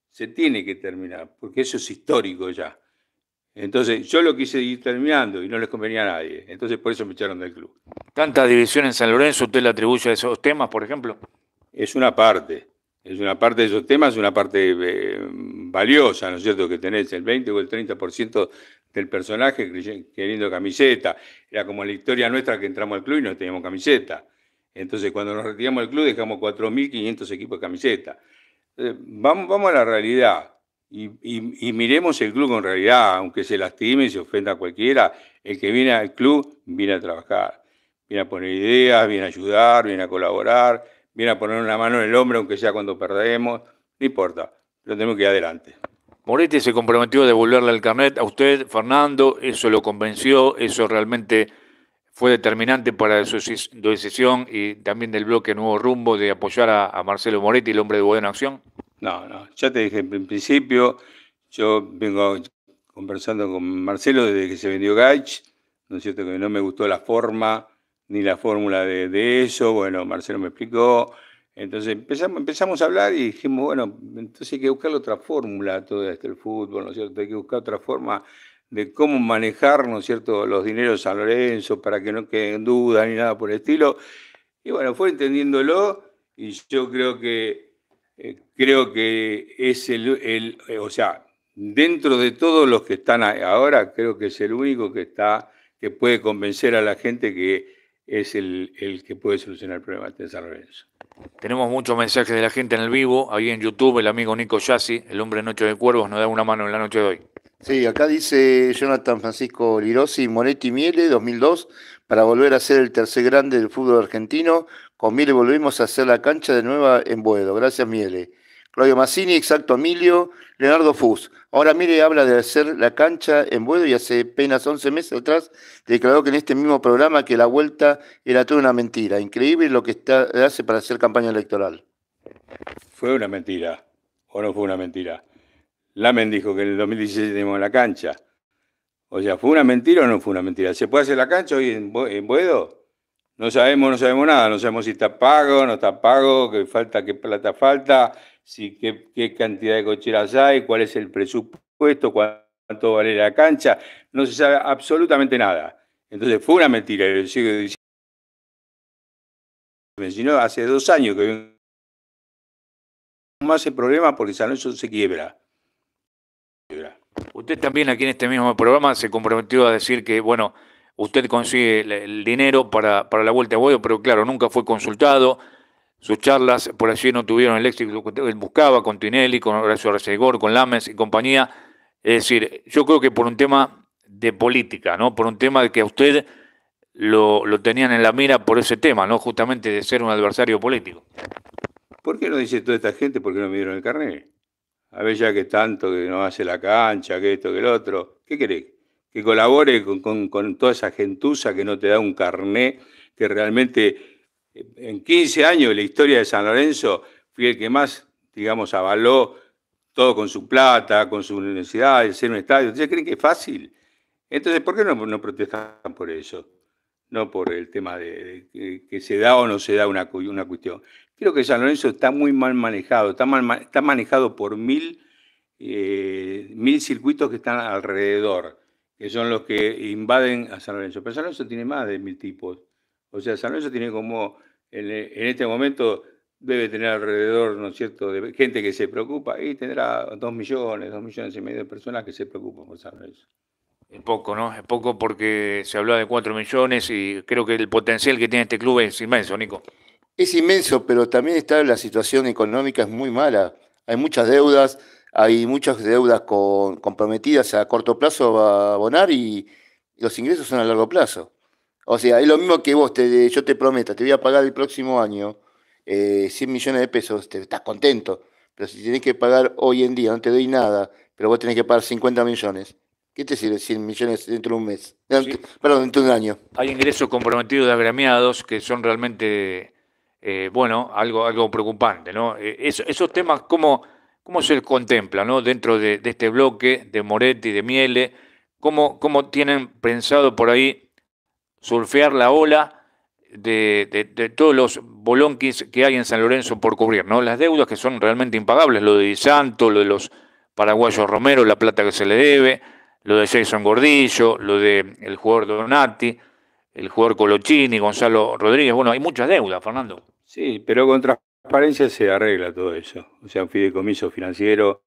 Se tiene que terminar, porque eso es histórico ya. Entonces, yo lo quise ir terminando y no les convenía a nadie. Entonces, por eso me echaron del club. ¿Tanta división en San Lorenzo usted le atribuye a esos temas, por ejemplo? es una parte, es una parte de esos temas, es una parte eh, valiosa, ¿no es cierto? Que tenés el 20 o el 30% del personaje queriendo camiseta. Era como la historia nuestra que entramos al club y no teníamos camiseta. Entonces, cuando nos retiramos del club, dejamos 4.500 equipos de camiseta. Eh, vamos, vamos a la realidad y, miremos el club con realidad, aunque se lastime y se ofenda cualquiera, el que viene al club viene a trabajar, viene a poner ideas, viene a ayudar, viene a colaborar viene a poner una mano en el hombro, aunque sea cuando perdemos, no importa, Lo tenemos que ir adelante. Moretti se comprometió a devolverle el carnet a usted, Fernando, eso lo convenció, eso realmente fue determinante para su decisión y también del bloque Nuevo Rumbo de apoyar a, Marcelo Moretti, el hombre de Buena Acción. No, no, ya te dije, en principio yo vengo conversando con Marcelo desde que se vendió Gach, ¿no es cierto? Que no me gustó la forma, ni la fórmula de, eso. Bueno, Marcelo me explicó. Entonces empezamos, empezamos a hablar y dijimos, bueno, entonces hay que buscar otra fórmula todo este el fútbol, ¿no es cierto? Hay que buscar otra forma de cómo manejar, ¿no es cierto?, los dineros a Lorenzo para que no queden dudas ni nada por el estilo. Y bueno, fue entendiéndolo y yo creo que, eh, creo que es el, eh, o sea, dentro de todos los que están ahora, creo que es el único que está, que puede convencer a la gente que es el, que puede solucionar el problema de San Tenemos muchos mensajes de la gente en el vivo. Ahí en YouTube, el amigo Nico Yassi, el hombre Noche de Cuervos, nos da una mano en la noche de hoy. Sí, acá dice Jonathan Francisco Lirosi, Monetti Miele, 2002, para volver a ser el tercer grande del fútbol argentino. Con Miele volvimos a hacer la cancha de nueva en Buedo. Gracias, Miele. Claudio Massini, exacto, Emilio, Leonardo Fus. Ahora Mire habla de hacer la cancha en Buedo y hace apenas 11 meses atrás declaró que en este mismo programa que la vuelta era toda una mentira. Increíble lo que hace para hacer campaña electoral. Fue una mentira, o no fue una mentira. Lamen dijo que en el 2016 teníamos la cancha. O sea, ¿fue una mentira o no fue una mentira? ¿Se puede hacer la cancha hoy en, Buedo? No sabemos, no sabemos nada, no sabemos si está pago, no está pago, que falta, qué plata falta, si, qué, cantidad de cocheras hay, cuál es el presupuesto, cuánto vale la cancha, no se sabe absolutamente nada. Entonces fue una mentira, yo sigue diciendo. hace dos años que más el problema porque San eso se quiebra. Usted también aquí en este mismo programa se comprometió a decir que, bueno, usted consigue el dinero para, para la vuelta a pero claro, nunca fue consultado sus charlas por allí no tuvieron el éxito que él buscaba con Tinelli, con Horacio Arcegor, con Lames y compañía. Es decir, yo creo que por un tema de política, ¿no? Por un tema de que a usted lo, tenían en la mira por ese tema, ¿no? Justamente de ser un adversario político. ¿Por qué no dice toda esta gente por qué no me dieron el carnet? A ver ya que tanto que no hace la cancha, que esto, que el otro. ¿Qué querés? Que colabore con, con toda esa gentuza que no te da un carné que realmente en 15 años de la historia de San Lorenzo, fui el que más, digamos, avaló todo con su plata, con su universidad, el ser un estadio. ¿Ustedes creen que es fácil? Entonces, ¿por qué no, protestan por eso? No por el tema de, que se da o no se da una, una cuestión. Creo que San Lorenzo está muy mal manejado, está, mal, está manejado por mil, eh, mil circuitos que están alrededor, que son los que invaden a San Lorenzo. Pero San Lorenzo tiene más de mil tipos. O sea, San Lorenzo tiene como, en, este momento debe tener alrededor, ¿no es cierto?, de gente que se preocupa y tendrá dos millones, dos millones y medio de personas que se preocupan por San Lorenzo. Es poco, ¿no? Es poco porque se hablaba de cuatro millones y creo que el potencial que tiene este club es inmenso, Nico. Es inmenso, pero también está la situación económica es muy mala. Hay muchas deudas, hay muchas deudas comprometidas a corto plazo a abonar y los ingresos son a largo plazo. O sea, es lo mismo que vos, te, yo te prometo, te voy a pagar el próximo año 100 eh, millones de pesos, te, estás contento. Pero si tenés que pagar hoy en día, no te doy nada, pero vos tenés que pagar 50 millones. ¿Qué te sirve 100 millones dentro de un mes? Perdón, dentro de un año. Hay ingresos comprometidos de agremiados que son realmente, eh, bueno, algo, algo preocupante, ¿no? Eh, esos temas, ¿cómo, cómo se contempla, ¿no? Dentro de, este bloque de Moretti, de Miele, ¿cómo, ¿cómo tienen pensado por ahí surfear la ola de, todos los bolonquis que hay en San Lorenzo por cubrir, ¿no? Las deudas que son realmente impagables, lo de Di Santo, lo de los paraguayos Romero, la plata que se le debe, lo de Jason Gordillo, lo de el jugador Donati, el jugador Colochini, Gonzalo Rodríguez, bueno, hay muchas deudas, Fernando. Sí, pero con transparencia se arregla todo eso, o sea, un fideicomiso financiero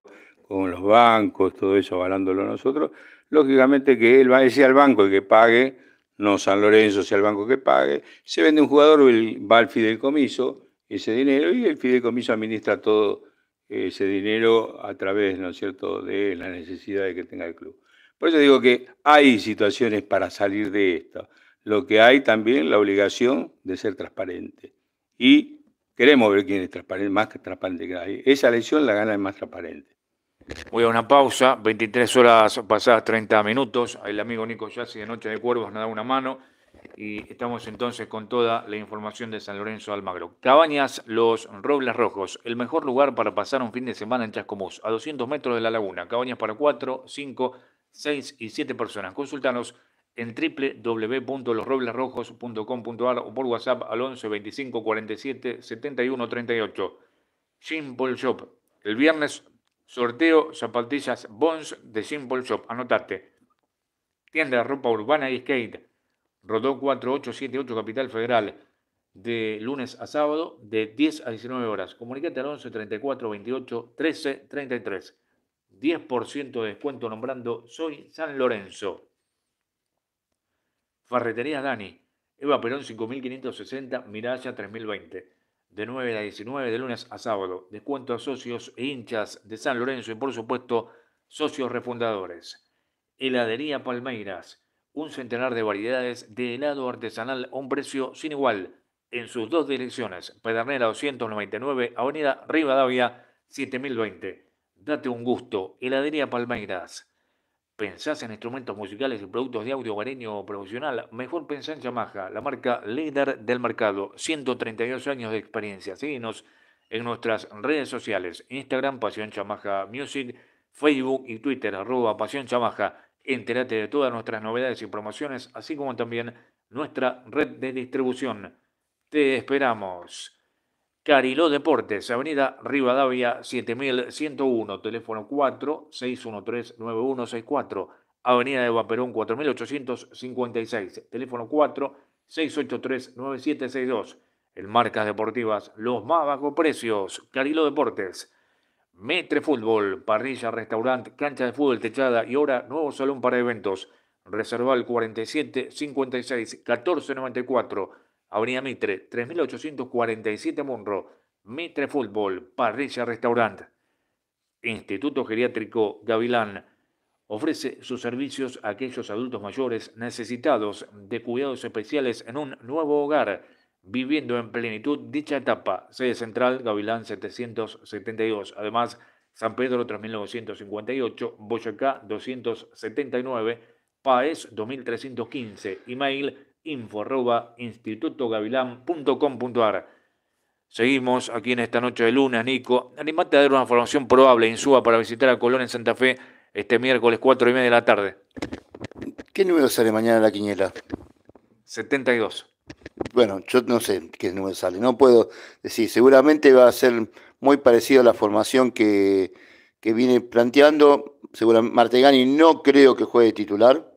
con los bancos, todo eso avalándolo nosotros, lógicamente que él va a decir al banco que pague no San Lorenzo sea el banco que pague, se vende un jugador, va al fideicomiso ese dinero y el fideicomiso administra todo ese dinero a través, ¿no es cierto?, de las necesidades que tenga el club. Por eso digo que hay situaciones para salir de esto, Lo que hay también la obligación de ser transparente. Y queremos ver quién es más transparente que nadie. Esa elección la gana el más transparente. Voy a una pausa, 23 horas pasadas 30 minutos. El amigo Nico Yassi de Noche de Cuervos nos da una mano y estamos entonces con toda la información de San Lorenzo Almagro. Cabañas Los Robles Rojos, el mejor lugar para pasar un fin de semana en Chascomús, a 200 metros de la laguna. Cabañas para 4, 5, 6 y 7 personas. Consultanos en www.losroblesrojos.com.ar o por WhatsApp al 11 25 47 71 38. Simple Shop. El viernes Sorteo zapatillas Bonds de Simple Shop. Anotate. Tienda de ropa urbana y skate. Rodó 4878 Capital Federal. De lunes a sábado, de 10 a 19 horas. Comunicate al 11 34 28 13 33. 10% de descuento nombrando Soy San Lorenzo. Farreterías Dani. Eva Perón 5560, Miralla 3020 de 9 a 19 de lunes a sábado. Descuento a socios e hinchas de San Lorenzo y por supuesto socios refundadores. Heladería Palmeiras, un centenar de variedades de helado artesanal a un precio sin igual en sus dos direcciones, Pedernera 299, Avenida Rivadavia 7020. Date un gusto, Heladería Palmeiras. ¿Pensás en instrumentos musicales y productos de audio o promocional. Mejor pensá en Yamaha, la marca líder del mercado. 132 años de experiencia. Síguenos en nuestras redes sociales. Instagram, Pasión Yamaha Music, Facebook y Twitter, arroba Pasión Yamaha. Entérate de todas nuestras novedades y promociones, así como también nuestra red de distribución. Te esperamos. Cariló Deportes, Avenida Rivadavia 7101, teléfono 4-613-9164, Avenida de Vaperón 4856, teléfono 4-683-9762. En marcas deportivas, los más bajos precios, Cariló Deportes. Metre Fútbol, parrilla, restaurante, cancha de fútbol techada y ahora nuevo salón para eventos. Reserva al 47 56 Avenida Mitre, 3847 Monroe, Mitre Fútbol, Parrilla Restaurant. Instituto Geriátrico Gavilán ofrece sus servicios a aquellos adultos mayores necesitados de cuidados especiales en un nuevo hogar, viviendo en plenitud dicha etapa. Sede Central Gavilán 772. Además, San Pedro 3958, Boyacá 279, Paez 2315. Email info arroba Seguimos aquí en esta noche de lunes, Nico. Animate a dar una formación probable en Suba para visitar a Colón en Santa Fe este miércoles cuatro y media de la tarde. ¿Qué número sale mañana la quiniela? 72. Bueno, yo no sé qué número sale, no puedo decir. Seguramente va a ser muy parecido a la formación que, que viene planteando. Seguramente Martegani no creo que juegue titular,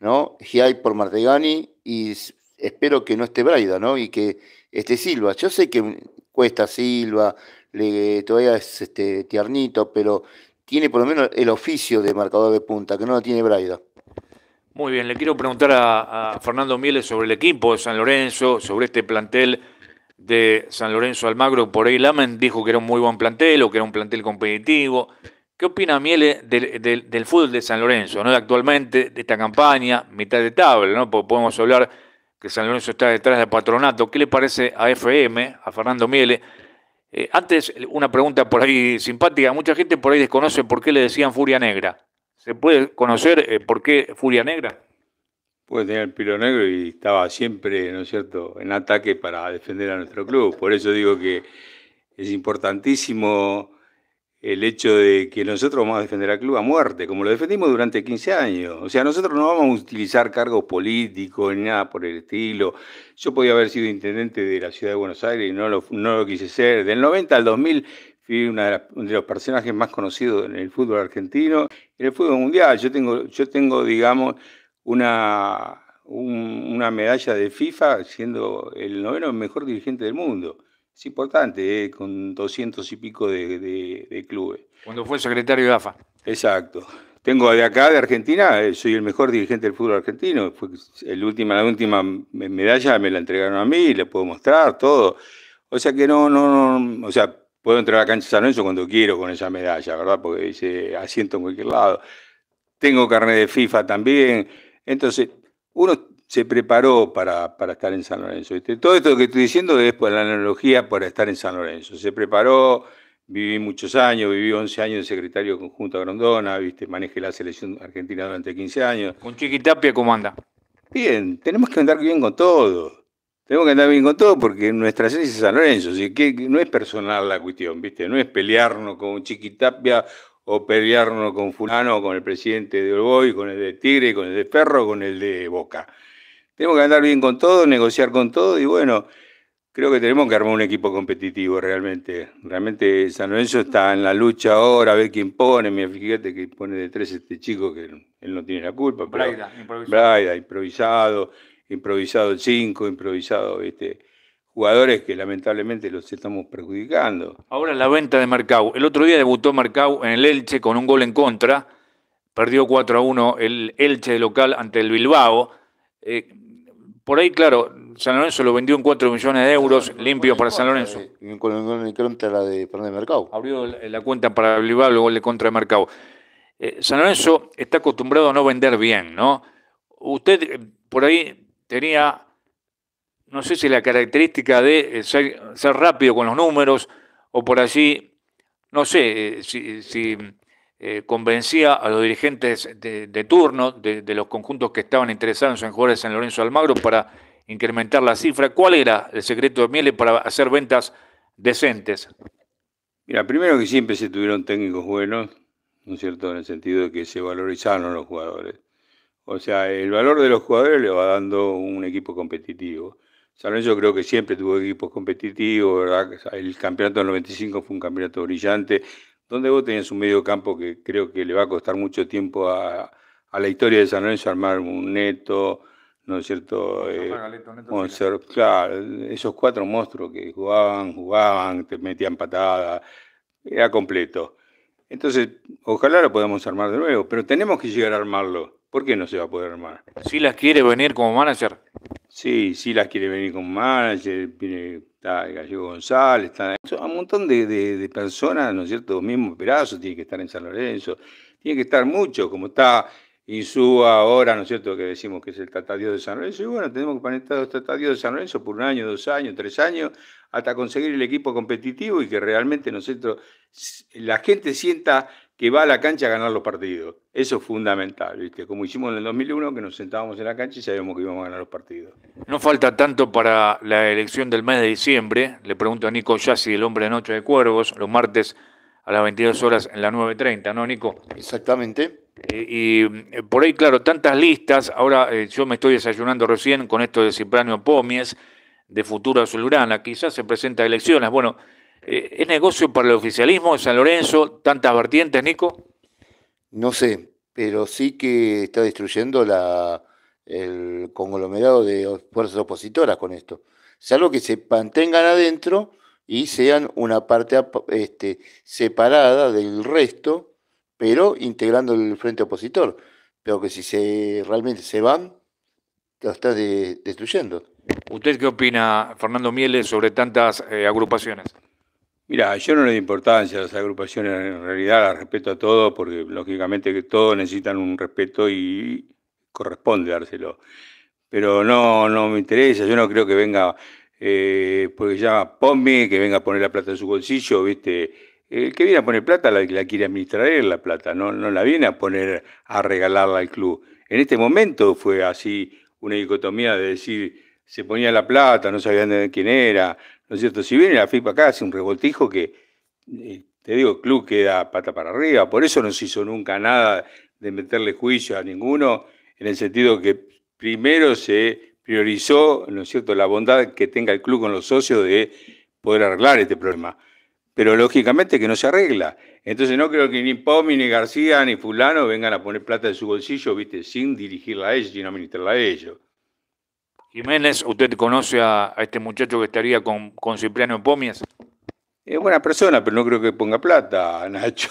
¿no? hay por Martegani, y espero que no esté Braida, ¿no? Y que esté Silva. Yo sé que cuesta Silva, le, todavía es este, tiernito, pero tiene por lo menos el oficio de marcador de punta, que no lo tiene Braida. Muy bien, le quiero preguntar a, a Fernando Mieles sobre el equipo de San Lorenzo, sobre este plantel de San Lorenzo Almagro. Por ahí Lamen dijo que era un muy buen plantel o que era un plantel competitivo. ¿Qué opina Miele del, fútbol de San Lorenzo, ¿no? actualmente, de esta campaña, mitad de tabla? ¿no? podemos hablar que San Lorenzo está detrás del patronato. ¿Qué le parece a FM, a Fernando Miele? Eh, antes, una pregunta por ahí simpática. Mucha gente por ahí desconoce por qué le decían Furia Negra. ¿Se puede conocer eh, por qué Furia Negra? Pues tenía el Piro negro y estaba siempre, ¿no es cierto?, en ataque para defender a nuestro club. Por eso digo que es importantísimo el hecho de que nosotros vamos a defender al club a muerte, como lo defendimos durante 15 años. O sea, nosotros no vamos a utilizar cargos políticos ni nada por el estilo. Yo podía haber sido intendente de la ciudad de Buenos Aires y no lo, quise ser. Del 90 al 2000 fui uno de los personajes más conocidos en el fútbol argentino. En el fútbol mundial yo tengo, yo tengo digamos, una, una medalla de FIFA siendo el noveno mejor dirigente del mundo es importante, eh, con 200 y pico de, clubes. Cuando fue secretario de AFA. Exacto. Tengo de acá, de Argentina, eh, soy el mejor dirigente del fútbol argentino. Fue el última, la última medalla me la entregaron a mí, la puedo mostrar todo. O sea que no, no, no, o sea, puedo entrar a la cancha de San cuando quiero con esa medalla, ¿verdad? Porque dice asiento en cualquier lado. Tengo carnet de FIFA también. Entonces, uno se preparó para, para, estar en San Lorenzo. Todo esto que estoy diciendo es por la analogía para estar en San Lorenzo. Se preparó, viví muchos años, viví 11 años de secretario conjunto a Grondona, ¿viste? manejé la selección argentina durante 15 años. ¿Con Chiquitapia cómo anda? Bien, tenemos que andar bien con todo. Tenemos que andar bien con todo porque nuestra esencia es San Lorenzo, así que no es personal la cuestión, ¿viste? No es pelearnos con Chiquitapia o pelearnos con fulano, con el presidente de Olboy, con el de Tigre, con el de Ferro, con el de Boca. Tenemos que andar bien con todo, negociar con todo y bueno, creo que tenemos que armar un equipo competitivo realmente. Realmente San Lorenzo está en la lucha ahora, a ver quién pone. Mira, fíjate que pone de tres este chico que él no tiene la culpa. Braida, improvisado. Braida, improvisado, improvisado el 5, improvisado este, jugadores que lamentablemente los estamos perjudicando. Ahora la venta de Marcau. El otro día debutó Marcau en el Elche con un gol en contra. Perdió 4 a 1 el Elche de local ante el Bilbao. Eh, por ahí, claro, San Lorenzo lo vendió en 4 millones de euros limpios para San Lorenzo. Eh, con el contra la de Mercado. Abrió la cuenta para Bilbao, luego le contra de Mercado. Eh, San Lorenzo está acostumbrado a no vender bien, ¿no? Usted eh, por ahí tenía, no sé si la característica de ser, rápido con los números o por allí, no sé si eh, convencía a los dirigentes de, turno de, los conjuntos que estaban interesados en jugadores de San Lorenzo Almagro para incrementar la cifra. ¿Cuál era el secreto de Miele para hacer ventas decentes? Mira, primero que siempre se tuvieron técnicos buenos, ¿no es cierto? En el sentido de que se valorizaron los jugadores. O sea, el valor de los jugadores le va dando un equipo competitivo. San Lorenzo creo que siempre tuvo equipos competitivos, ¿verdad? El campeonato del 95 fue un campeonato brillante, donde vos tenés un medio campo que creo que le va a costar mucho tiempo a, la historia de San Lorenzo armar un neto, ¿no es cierto? Eh, esos cuatro monstruos que jugaban, jugaban, te metían patada, era completo. Entonces, ojalá lo podamos armar de nuevo, pero tenemos que llegar a armarlo. ¿Por qué no se va a poder armar? Si las quiere venir como manager. Sí, sí las quiere venir como manager, está el Gallego González, está un montón de, personas, ¿no es cierto? Los mismos pedazos tiene que estar en San Lorenzo, tiene que estar mucho, como está su ahora, ¿no es cierto?, que decimos que es el Tatadio de San Lorenzo, y bueno, tenemos que en los Tatadios de San Lorenzo por un año, dos años, tres años, hasta conseguir el equipo competitivo y que realmente nosotros, la gente sienta que va a la cancha a ganar los partidos. Eso es fundamental, ¿viste? Como hicimos en el 2001, que nos sentábamos en la cancha y sabíamos que íbamos a ganar los partidos. No falta tanto para la elección del mes de diciembre. Le pregunto a Nico Yassi, el hombre de Noche de Cuervos, los martes a las 22 horas en la 9.30, ¿no, Nico? Exactamente. Eh, y, eh, por ahí, claro, tantas listas. Ahora eh, yo me estoy desayunando recién con esto de Cipranio Pomies, de Futuro Azulgrana. Quizás se presenta elecciones. Bueno, eh, ¿Es negocio para el oficialismo de San Lorenzo tantas vertientes, Nico? No sé, pero sí que está destruyendo la, el conglomerado de fuerzas opositoras con esto. Salvo que se mantengan adentro y sean una parte este, separada del resto, pero integrando el frente opositor. Pero que si se realmente se van, lo está destruyendo. ¿Usted qué opina, Fernando Mieles, sobre tantas eh, agrupaciones? Mira, yo no le doy importancia a las agrupaciones, en realidad las respeto a todos porque lógicamente que todos necesitan un respeto y corresponde dárselo. Pero no, no me interesa, yo no creo que venga, eh, porque pues ya ponme que venga a poner la plata en su bolsillo, ¿viste? El que viene a poner plata la, la quiere administrar la plata, no, no la viene a poner a regalarla al club. En este momento fue así una dicotomía de decir, se ponía la plata, no sabían de quién era, ¿No es cierto? Si viene la FIFA acá, hace un revoltijo que, eh, te digo, el club queda pata para arriba, por eso no se hizo nunca nada de meterle juicio a ninguno, en el sentido que primero se priorizó, ¿no cierto?, la bondad que tenga el club con los socios de poder arreglar este problema. Pero lógicamente que no se arregla. Entonces no creo que ni Pomi, ni García, ni fulano vengan a poner plata de su bolsillo, viste, sin dirigirla a ellos, sin administrarla a ellos. Jiménez, ¿usted conoce a, este muchacho que estaría con, con Cipriano Pomias? Es buena persona, pero no creo que ponga plata, Nacho.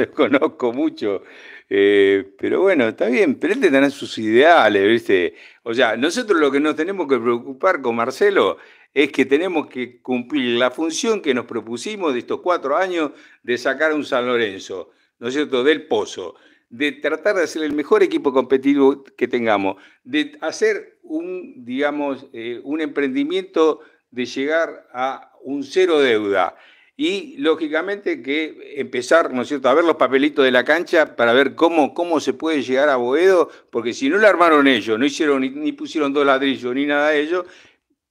Lo conozco mucho. Eh, pero bueno, está bien, pero él tendrá sus ideales, ¿viste? O sea, nosotros lo que nos tenemos que preocupar con Marcelo es que tenemos que cumplir la función que nos propusimos de estos cuatro años de sacar a un San Lorenzo, ¿no es cierto?, del pozo de tratar de hacer el mejor equipo competitivo que tengamos, de hacer un, digamos, eh, un emprendimiento de llegar a un cero deuda. Y lógicamente que empezar, ¿no es cierto?, a ver los papelitos de la cancha para ver cómo, cómo se puede llegar a Boedo, porque si no lo armaron ellos, no hicieron ni, pusieron dos ladrillos ni nada de ellos,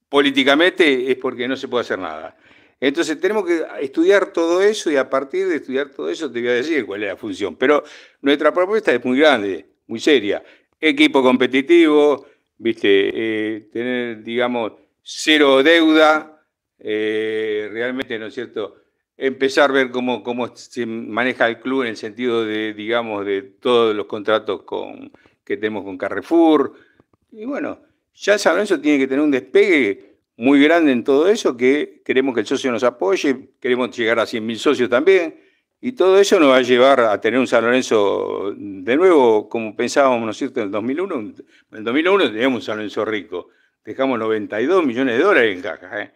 políticamente es porque no se puede hacer nada. Entonces tenemos que estudiar todo eso y a partir de estudiar todo eso te voy a decir cuál es la función. Pero nuestra propuesta es muy grande, muy seria. Equipo competitivo, viste, eh, tener, digamos, cero deuda, eh, realmente, ¿no es cierto? Empezar a ver cómo, cómo se maneja el club en el sentido de, digamos, de todos los contratos con, que tenemos con Carrefour. Y bueno, ya San eso, tiene que tener un despegue muy grande en todo eso, que queremos que el socio nos apoye, queremos llegar a 100.000 socios también, y todo eso nos va a llevar a tener un San Lorenzo de nuevo, como pensábamos, ¿no es cierto?, en el 2001. En el 2001 teníamos un San Lorenzo rico, dejamos 92 millones de dólares en caja. ¿eh?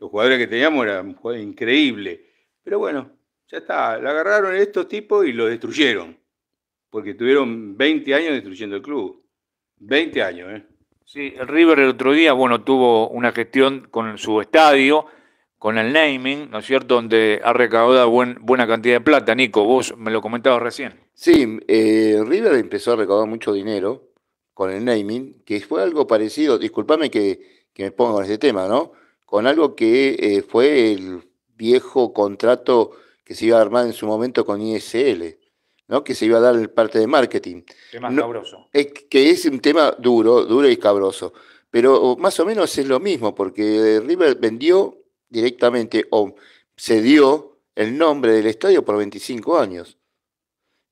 Los jugadores que teníamos eran increíbles, pero bueno, ya está, le agarraron estos tipos y lo destruyeron, porque tuvieron 20 años destruyendo el club. 20 años, ¿eh? Sí, el River el otro día, bueno, tuvo una gestión con su estadio, con el naming, ¿no es cierto?, donde ha recaudado buena cantidad de plata. Nico, vos me lo comentabas recién. Sí, eh, River empezó a recaudar mucho dinero con el naming, que fue algo parecido, discúlpame que, me ponga en este tema, ¿no? Con algo que eh, fue el viejo contrato que se iba a armar en su momento con ISL. ¿no? que se iba a dar en parte de marketing. Tema cabroso. Es, que es un tema duro, duro y cabroso. Pero más o menos es lo mismo, porque eh, River vendió directamente o cedió el nombre del estadio por 25 años.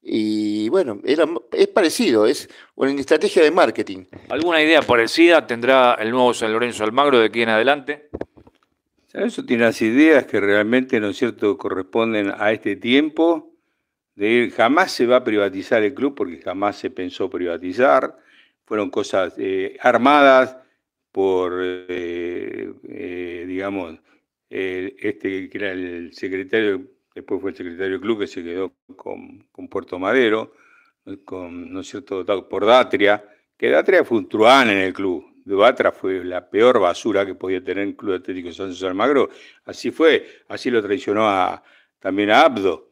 Y bueno, es parecido, es una estrategia de marketing. ¿Alguna idea parecida tendrá el nuevo San Lorenzo Almagro de aquí en adelante? Eso tiene las ideas que realmente, ¿no es cierto?, corresponden a este tiempo de ir, jamás se va a privatizar el club porque jamás se pensó privatizar, fueron cosas eh, armadas por, eh, eh, digamos, este que era el secretario, después fue el secretario del club que se quedó con, Puerto Madero, con, ¿no es cierto?, por Datria, que Datria fue un truán en el club. de Batra fue la peor basura que podía tener el Club Atlético San Almagro. Así fue, así lo traicionó a, también a Abdo.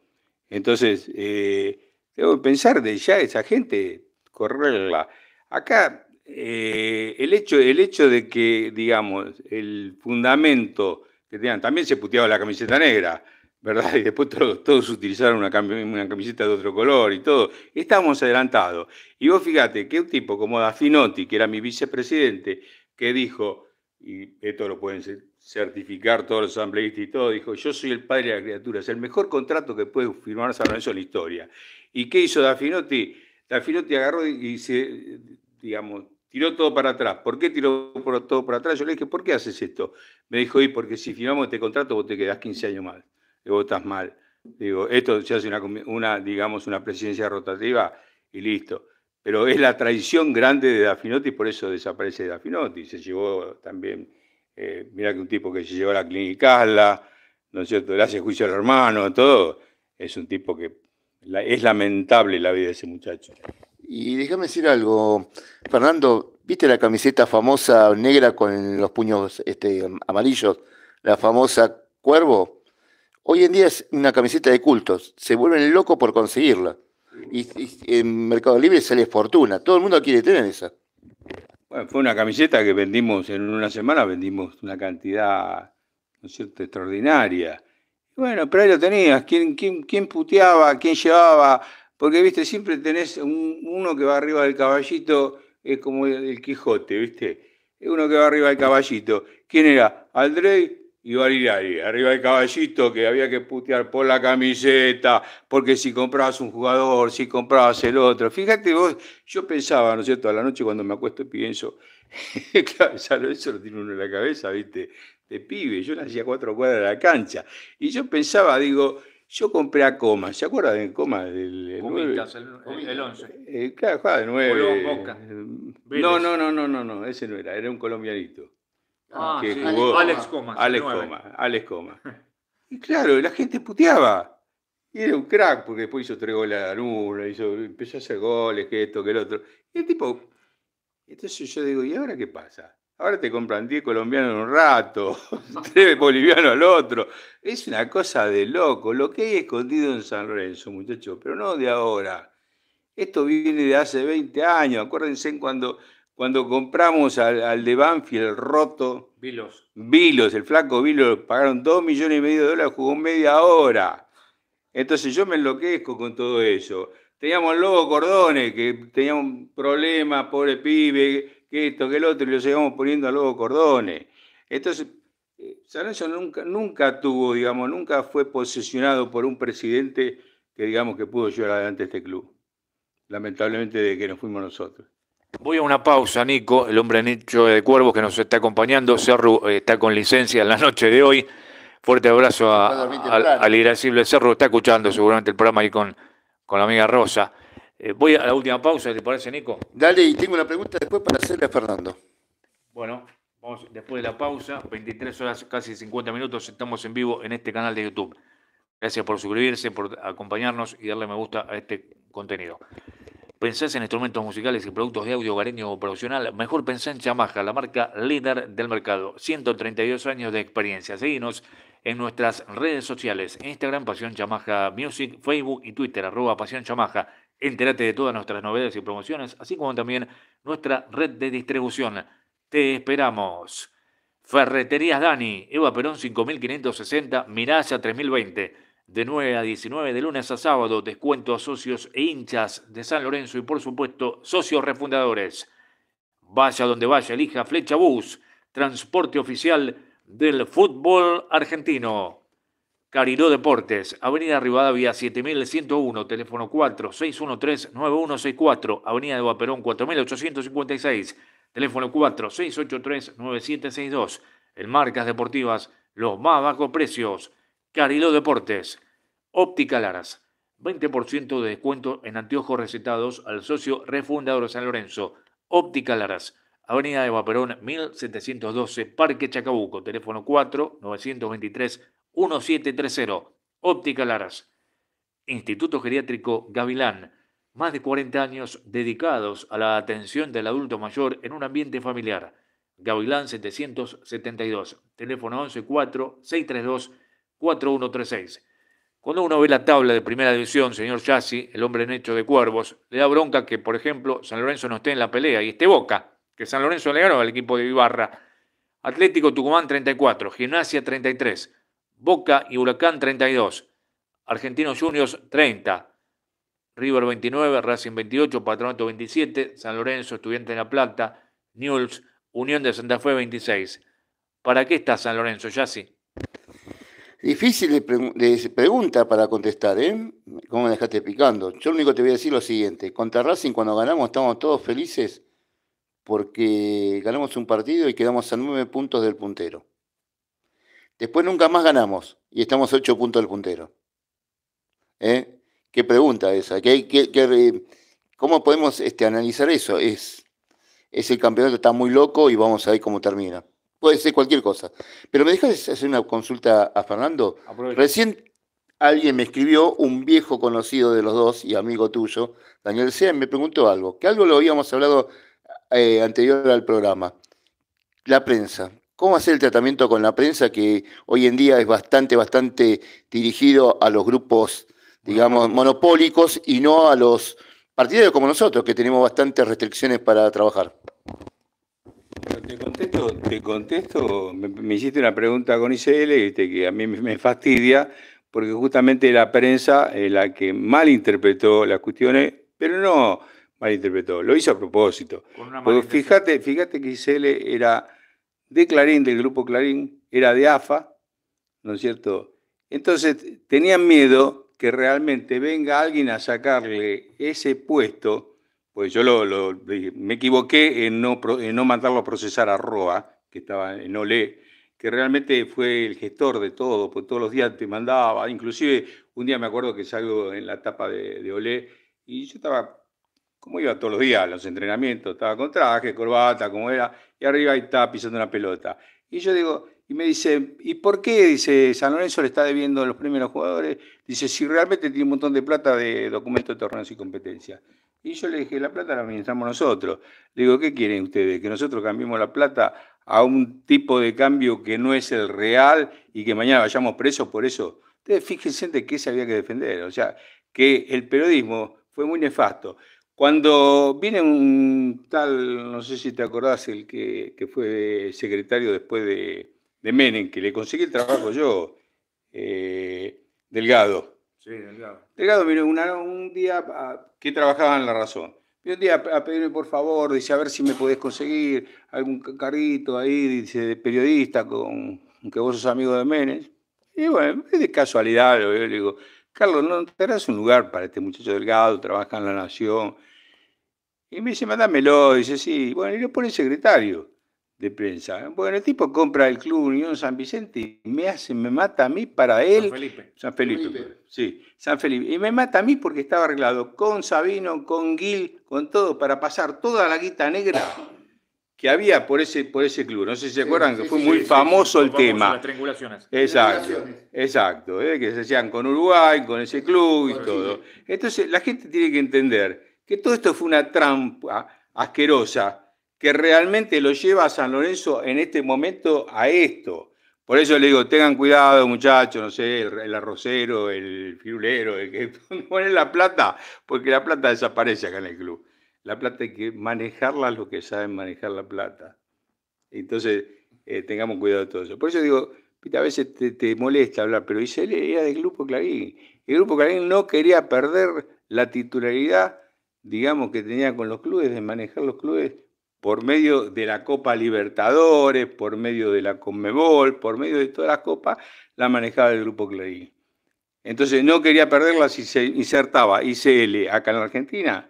Entonces, eh, tengo que pensar de ya esa gente, correrla. Acá, eh, el, hecho, el hecho de que, digamos, el fundamento que tenían, también se puteaba la camiseta negra, ¿verdad? Y después todos, utilizaron una, una, camiseta de otro color y todo. Estábamos adelantados. Y vos fíjate que un tipo como Dafinotti, que era mi vicepresidente, que dijo, y esto lo pueden certificar todos los asambleístas y todo, dijo, yo soy el padre de la criatura, es el mejor contrato que puede firmar San en la historia. ¿Y qué hizo Dafinotti? Dafinotti agarró y se, digamos, tiró todo para atrás. ¿Por qué tiró todo para atrás? Yo le dije, ¿por qué haces esto? Me dijo, y porque si firmamos este contrato vos te quedás 15 años mal, vos estás mal. Digo, esto se hace digamos, una presidencia rotativa y listo. Pero es la traición grande de Dafinotti, por eso desaparece Dafinotti. Se llevó también, eh, mira que un tipo que se llevó a la clínica, ¿no es cierto? Le hace juicio al hermano, todo. Es un tipo que es lamentable la vida de ese muchacho. Y déjame decir algo, Fernando, ¿viste la camiseta famosa negra con los puños este, amarillos? La famosa Cuervo. Hoy en día es una camiseta de cultos. Se vuelven locos por conseguirla y, en Mercado Libre sale fortuna. Todo el mundo quiere tener esa. Bueno, fue una camiseta que vendimos en una semana, vendimos una cantidad, ¿no es cierto?, extraordinaria. Bueno, pero ahí lo tenías, ¿Quién, quién, puteaba, quién llevaba, porque, viste, siempre tenés uno que va arriba del caballito, es como el, Quijote, viste, Es uno que va arriba del caballito. ¿Quién era? Aldrey, iba a ir ahí, arriba del caballito, que había que putear por la camiseta, porque si comprabas un jugador, si comprabas el otro. Fíjate vos, yo pensaba, ¿no es cierto?, a la noche cuando me acuesto pienso, claro, eso lo tiene uno en la cabeza, ¿viste? De pibe, yo nací a cuatro cuadras de la cancha. Y yo pensaba, digo, yo compré a Comas, ¿se acuerdan de Comas? Del, Comitas, el, 11. Eh, claro, jugaba de 9. Eh, no, no, no, no, no, no, ese no era, era un colombianito. Ah, que jugó Alex Coma. Alex Coma, Y claro, la gente puteaba. Y era un crack, porque después hizo tres goles a la hizo, empezó a hacer goles, que esto, que el otro. Y el tipo. Entonces yo digo, ¿y ahora qué pasa? Ahora te compran 10 colombianos en un rato, 3 bolivianos al otro. Es una cosa de loco. Lo que hay escondido en San Lorenzo, muchachos, pero no de ahora. Esto viene de hace 20 años. Acuérdense cuando cuando compramos al, de Banfield roto. Vilos. Vilos, el flaco Vilos, pagaron 2 millones y medio de dólares, jugó media hora. Entonces yo me enloquezco con todo eso. Teníamos Lobo Cordones, que teníamos problemas, pobre pibe, que esto, que el otro, y lo seguimos poniendo a Lobo Cordones. Entonces, eh, San nunca, nunca tuvo, digamos, nunca fue posesionado por un presidente que, digamos, que pudo llevar adelante este club. Lamentablemente, de que nos fuimos nosotros. Voy a una pausa, Nico, el hombre nicho de Cuervos que nos está acompañando. Cerro eh, está con licencia en la noche de hoy. Fuerte abrazo al irascible Cerro, está escuchando seguramente el programa ahí con, con la amiga Rosa. Eh, voy a la última pausa, ¿te parece, Nico? Dale, y tengo una pregunta después para hacerle a Fernando. Bueno, vamos después de la pausa, 23 horas casi 50 minutos, estamos en vivo en este canal de YouTube. Gracias por suscribirse, por acompañarnos y darle me gusta a este contenido. Pensás en instrumentos musicales y productos de audio hogareño o profesional, mejor pensá en Yamaha, la marca líder del mercado. 132 años de experiencia. Seguinos en nuestras redes sociales, Instagram, Pasión Yamaha Music, Facebook y Twitter, arroba Pasión Yamaha. Entérate de todas nuestras novedades y promociones, así como también nuestra red de distribución. Te esperamos. Ferreterías Dani, Eva Perón 5560, Miraya 3020 de 9 a 19 de lunes a sábado. Descuento a socios e hinchas de San Lorenzo y por supuesto socios refundadores. Vaya donde vaya, elija Flecha Bus, transporte oficial del fútbol argentino. Cariló Deportes, Avenida Rivadavia 7101, teléfono 4 9164, Avenida de Guaperón, 4856, teléfono 4 683 9762. En marcas deportivas, los más bajos precios. Carilo Deportes, Óptica Laras, 20% de descuento en anteojos recetados al socio refundador San Lorenzo, Óptica Laras, Avenida de Vaperón 1712, Parque Chacabuco, teléfono 4-923-1730, Óptica Laras, Instituto Geriátrico Gavilán, más de 40 años dedicados a la atención del adulto mayor en un ambiente familiar. Gavilán 772, teléfono 114 632 4-1-3-6. Cuando uno ve la tabla de primera división, señor Yassi, el hombre en hecho de cuervos, le da bronca que, por ejemplo, San Lorenzo no esté en la pelea y esté Boca, que San Lorenzo le ganó al equipo de Ibarra. Atlético Tucumán 34, Gimnasia 33, Boca y Huracán 32, Argentinos Juniors 30, River 29, Racing 28, Patronato 27, San Lorenzo, Estudiante de La Plata, Newells, Unión de Santa Fe 26. ¿Para qué está San Lorenzo, Yassi? Difícil de, pregunta para contestar, ¿eh? ¿Cómo me dejaste picando? Yo lo único que te voy a decir es lo siguiente. Contra Racing cuando ganamos estamos todos felices porque ganamos un partido y quedamos a nueve puntos del puntero. Después nunca más ganamos y estamos a ocho puntos del puntero. ¿Eh? ¿Qué pregunta esa? cómo podemos este, analizar eso? Es, es el campeonato está muy loco y vamos a ver cómo termina puede ser cualquier cosa. Pero me dejas hacer una consulta a Fernando. Recién alguien me escribió, un viejo conocido de los dos y amigo tuyo, Daniel Sea, me preguntó algo, que algo lo habíamos hablado eh, anterior al programa. La prensa. ¿Cómo hacer el tratamiento con la prensa que hoy en día es bastante, bastante dirigido a los grupos, digamos, monopólicos y no a los partidarios como nosotros, que tenemos bastantes restricciones para trabajar? te contesto. Me, hiciste una pregunta con ICL que a mí me fastidia, porque justamente la prensa es la que malinterpretó las cuestiones, pero no malinterpretó, lo hizo a propósito. fíjate, fíjate que ICL era de Clarín, del grupo Clarín, era de AFA, ¿no es cierto? Entonces tenían miedo que realmente venga alguien a sacarle ese puesto pues yo lo, me equivoqué en no, mandarlo a procesar a Roa, que estaba en Olé, que realmente fue el gestor de todo, pues todos los días te mandaba, inclusive un día me acuerdo que salgo en la etapa de, Olé y yo estaba, como iba todos los días los entrenamientos, estaba con traje, corbata, como era, y arriba estaba pisando una pelota. Y yo digo, y me dice, ¿y por qué? Dice, San Lorenzo le está debiendo a los primeros jugadores. Dice, si realmente tiene un montón de plata de documentos de torneos y competencias. Y yo le dije, la plata la administramos nosotros. Le digo, ¿qué quieren ustedes? ¿Que nosotros cambiemos la plata a un tipo de cambio que no es el real y que mañana vayamos presos por eso? Ustedes fíjense de qué se había que defender. O sea, que el periodismo fue muy nefasto. Cuando viene un tal, no sé si te acordás, el que, fue secretario después de, Menem, que le conseguí el trabajo yo, eh, Delgado, Sí, Delgado. Delgado vino un día ah, que trabajaba en La Razón. Vino un día a, por favor, dice, a ver si me podés conseguir algún carrito ahí, dice, de periodista, con que vos sos amigo de Menes. Y bueno, es de casualidad, le digo, Carlos, ¿no tendrás un lugar para este muchacho delgado? Trabaja en La Nación. Y me dice, mandámelo. Dice, sí. Bueno, y lo pone secretario de prensa. ¿eh? Bueno, el tipo compra el Club Unión San Vicente y me hace, me mata a mí para él. San Felipe. San Felipe. Pues, sí, San Felipe. Y me mata a mí porque estaba arreglado con Sabino, con Gil, con todo, para pasar toda la guita negra que había por ese, por ese club. No sé si se acuerdan que fue muy famoso el tema. triangulaciones. Exacto, exacto. ¿eh? Que se hacían con Uruguay, con ese club y todo. Entonces la gente tiene que entender que todo esto fue una trampa asquerosa que realmente lo lleva a San Lorenzo en este momento a esto. Por eso le digo, tengan cuidado muchachos, no sé, el, arrocero, el firulero, el que ponen la plata, porque la plata desaparece acá en el club. La plata hay que manejarla los que saben manejar la plata. Entonces, eh, tengamos cuidado de todo eso. Por eso digo, a veces te, molesta hablar, pero dice, él era del Grupo Clarín. El Grupo Clarín no quería perder la titularidad, digamos, que tenía con los clubes, de manejar los clubes por medio de la Copa Libertadores, por medio de la Conmebol, por medio de todas las copas, la manejaba el Grupo Clarín. Entonces no quería perderla si se insertaba ICL acá en Argentina,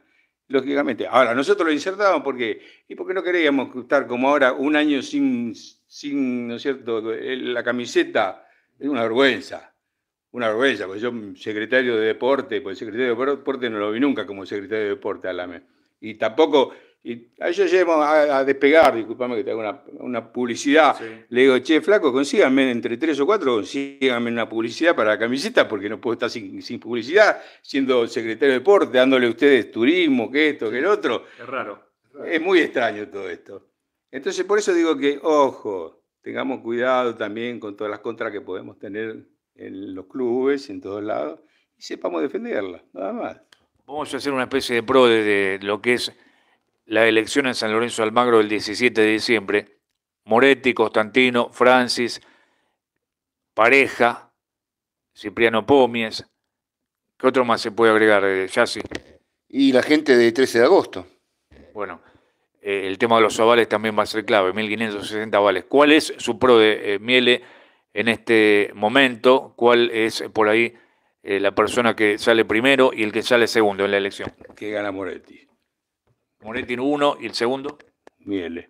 lógicamente. Ahora, nosotros lo insertábamos porque, y porque no queríamos estar como ahora un año sin, sin ¿no es cierto?, la camiseta, es una vergüenza, una vergüenza, porque yo, secretario de deporte, pues secretario de deporte no lo vi nunca como secretario de deporte, mesa. Y tampoco y ellos lleguemos a, despegar, disculpame que te haga una, publicidad. Le digo, che, flaco, consíganme entre tres o cuatro, consíganme una publicidad para la camiseta, porque no puedo estar sin, publicidad, siendo secretario de deporte, dándole a ustedes turismo, que esto, que el otro. Es raro. Es, muy extraño todo esto. Entonces, por eso digo que, ojo, tengamos cuidado también con todas las contras que podemos tener en los clubes, en todos lados, y sepamos defenderla nada más. Vamos a hacer una especie de pro de lo que es la elección en San Lorenzo Almagro del 17 de diciembre, Moretti, Constantino, Francis, Pareja, Cipriano Pomies. ¿Qué otro más se puede agregar, eh, Yassi? Y la gente de 13 de agosto. Bueno, eh, el tema de los avales también va a ser clave, 1.560 avales. ¿Cuál es su pro de eh, Miele en este momento? ¿Cuál es por ahí la persona que sale primero y el que sale segundo en la elección? Que gana Moretti. Moretti en uno y el segundo. Miele.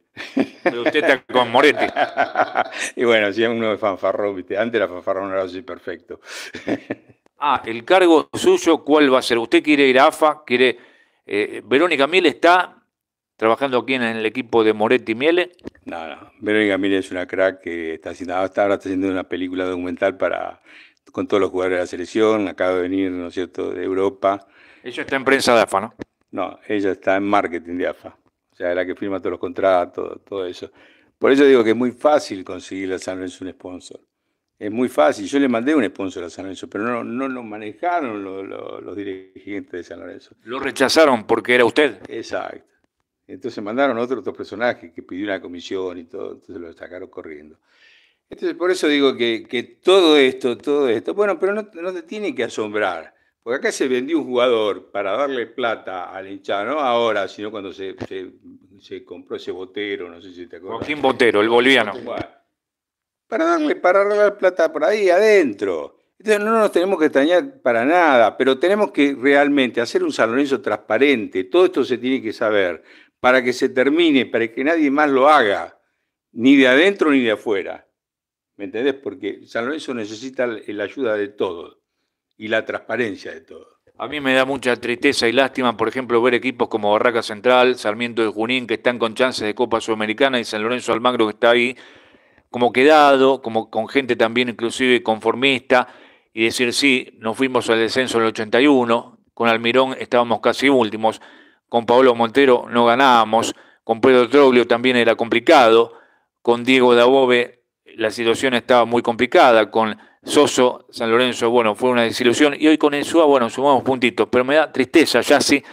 usted está con Moretti. y bueno, si es uno de fanfarrón, ¿viste? antes la fanfarrón era así perfecto. ah, el cargo suyo, ¿cuál va a ser? ¿Usted quiere ir a AFA? ¿Quiere... Eh, ¿Verónica Miele está trabajando aquí en el equipo de Moretti Miele? No, no. Verónica Miele es una crack que está haciendo, ahora está haciendo una película documental para con todos los jugadores de la selección, acaba de venir, ¿no es cierto?, de Europa. ¿Ella está en prensa de AFA, ¿no? No, ella está en marketing de AFA, o sea, es la que firma todos los contratos, todo eso. Por eso digo que es muy fácil conseguir a San Lorenzo un sponsor. Es muy fácil. Yo le mandé un sponsor a San Lorenzo, pero no, lo manejaron los, dirigentes de San Lorenzo. Lo rechazaron porque era usted. Exacto. Entonces mandaron otros dos personajes que pidieron una comisión y todo, entonces lo sacaron corriendo. Entonces, por eso digo que, todo esto, todo esto, bueno, pero no, no te tiene que asombrar. Porque acá se vendió un jugador para darle plata al hinchado, no ahora, sino cuando se, se, compró ese Botero, no sé si te acuerdas. Joaquín Botero, el boliviano. Para darle, para darle plata por ahí adentro. Entonces no nos tenemos que extrañar para nada, pero tenemos que realmente hacer un San Lorenzo transparente. Todo esto se tiene que saber para que se termine, para que nadie más lo haga, ni de adentro ni de afuera. ¿Me entendés? Porque San Lorenzo necesita la ayuda de todos y la transparencia de todo. A mí me da mucha tristeza y lástima, por ejemplo, ver equipos como Barraca Central, Sarmiento de Junín, que están con chances de Copa Sudamericana, y San Lorenzo Almagro, que está ahí como quedado, como con gente también inclusive conformista, y decir, sí, nos fuimos al descenso en el 81, con Almirón estábamos casi últimos, con Pablo Montero no ganábamos, con Pedro Troglio también era complicado, con Diego above la situación estaba muy complicada, con Soso, San Lorenzo, bueno, fue una desilusión. Y hoy con el SUA, bueno, sumamos puntitos. Pero me da tristeza, ya sí,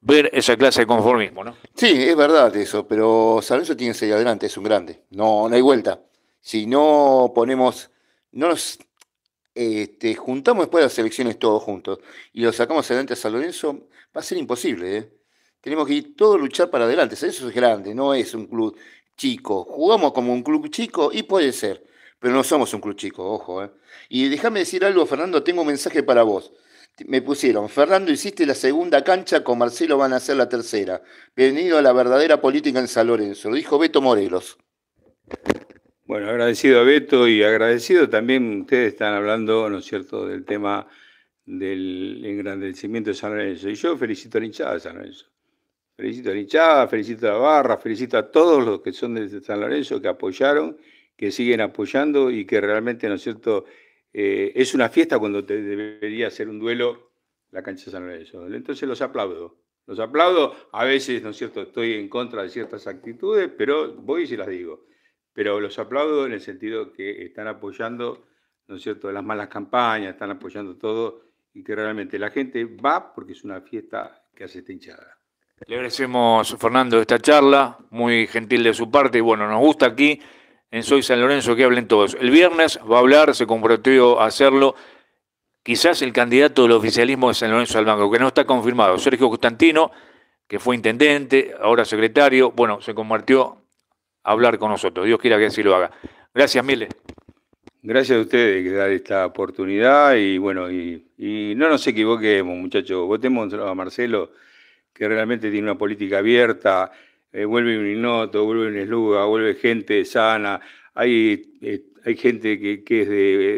ver esa clase de conformismo, ¿no? Sí, es verdad eso. Pero San Lorenzo tiene que seguir adelante, es un grande. No, no hay vuelta. Si no ponemos, no nos este, juntamos después de las elecciones todos juntos y lo sacamos adelante a San Lorenzo, va a ser imposible, ¿eh? Tenemos que ir todos a luchar para adelante. San Lorenzo es grande, no es un club chico. Jugamos como un club chico y puede ser pero no somos un club chico, ojo. ¿eh? Y déjame decir algo, Fernando, tengo un mensaje para vos. Me pusieron, Fernando, hiciste la segunda cancha, con Marcelo van a hacer la tercera. Bienvenido a la verdadera política en San Lorenzo, lo dijo Beto Morelos. Bueno, agradecido a Beto y agradecido también, ustedes están hablando, ¿no es cierto?, del tema del engrandecimiento de San Lorenzo. Y yo felicito a la de San Lorenzo. Felicito a la felicito a barra, felicito a todos los que son de San Lorenzo, que apoyaron que siguen apoyando y que realmente, ¿no es cierto?, eh, es una fiesta cuando debería ser un duelo la cancha de San Lorenzo. Entonces los aplaudo. Los aplaudo, a veces, ¿no es cierto?, estoy en contra de ciertas actitudes, pero voy y se las digo. Pero los aplaudo en el sentido que están apoyando, ¿no es cierto?, las malas campañas, están apoyando todo y que realmente la gente va porque es una fiesta que hace esta hinchada. Le agradecemos, Fernando, esta charla, muy gentil de su parte y bueno, nos gusta aquí en Soy San Lorenzo que hablen todos. El viernes va a hablar, se comprometió a hacerlo, quizás el candidato del oficialismo de San Lorenzo al banco, que no está confirmado, Sergio Constantino, que fue intendente, ahora secretario, bueno, se convirtió a hablar con nosotros. Dios quiera que así lo haga. Gracias, Mile. Gracias a ustedes que dar esta oportunidad y bueno, y, y no nos equivoquemos, muchachos. Votemos a Marcelo, que realmente tiene una política abierta. Eh, vuelve un ignoto, vuelve un esluga, vuelve gente sana, hay, eh, hay gente que, que es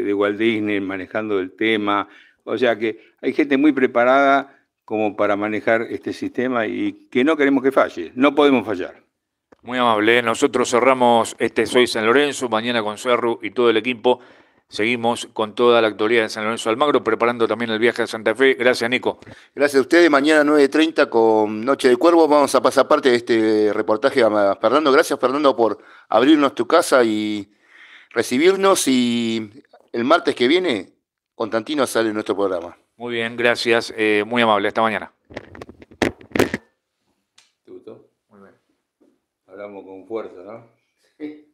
de, Walt Disney manejando el tema, o sea que hay gente muy preparada como para manejar este sistema y que no queremos que falle, no podemos fallar. Muy amable, ¿eh? nosotros cerramos este Soy San Lorenzo, mañana con Cerro y todo el equipo. Seguimos con toda la actualidad de San Lorenzo Almagro, preparando también el viaje a Santa Fe. Gracias, Nico. Gracias a ustedes. Mañana 9.30 con Noche de Cuervo. Vamos a pasar parte de este reportaje Fernando. Gracias, Fernando, por abrirnos tu casa y recibirnos. Y el martes que viene, Constantino sale en nuestro programa. Muy bien, gracias. Eh, muy amable. Hasta mañana. ¿Te gustó? Muy bien. Hablamos con fuerza, ¿no? Sí.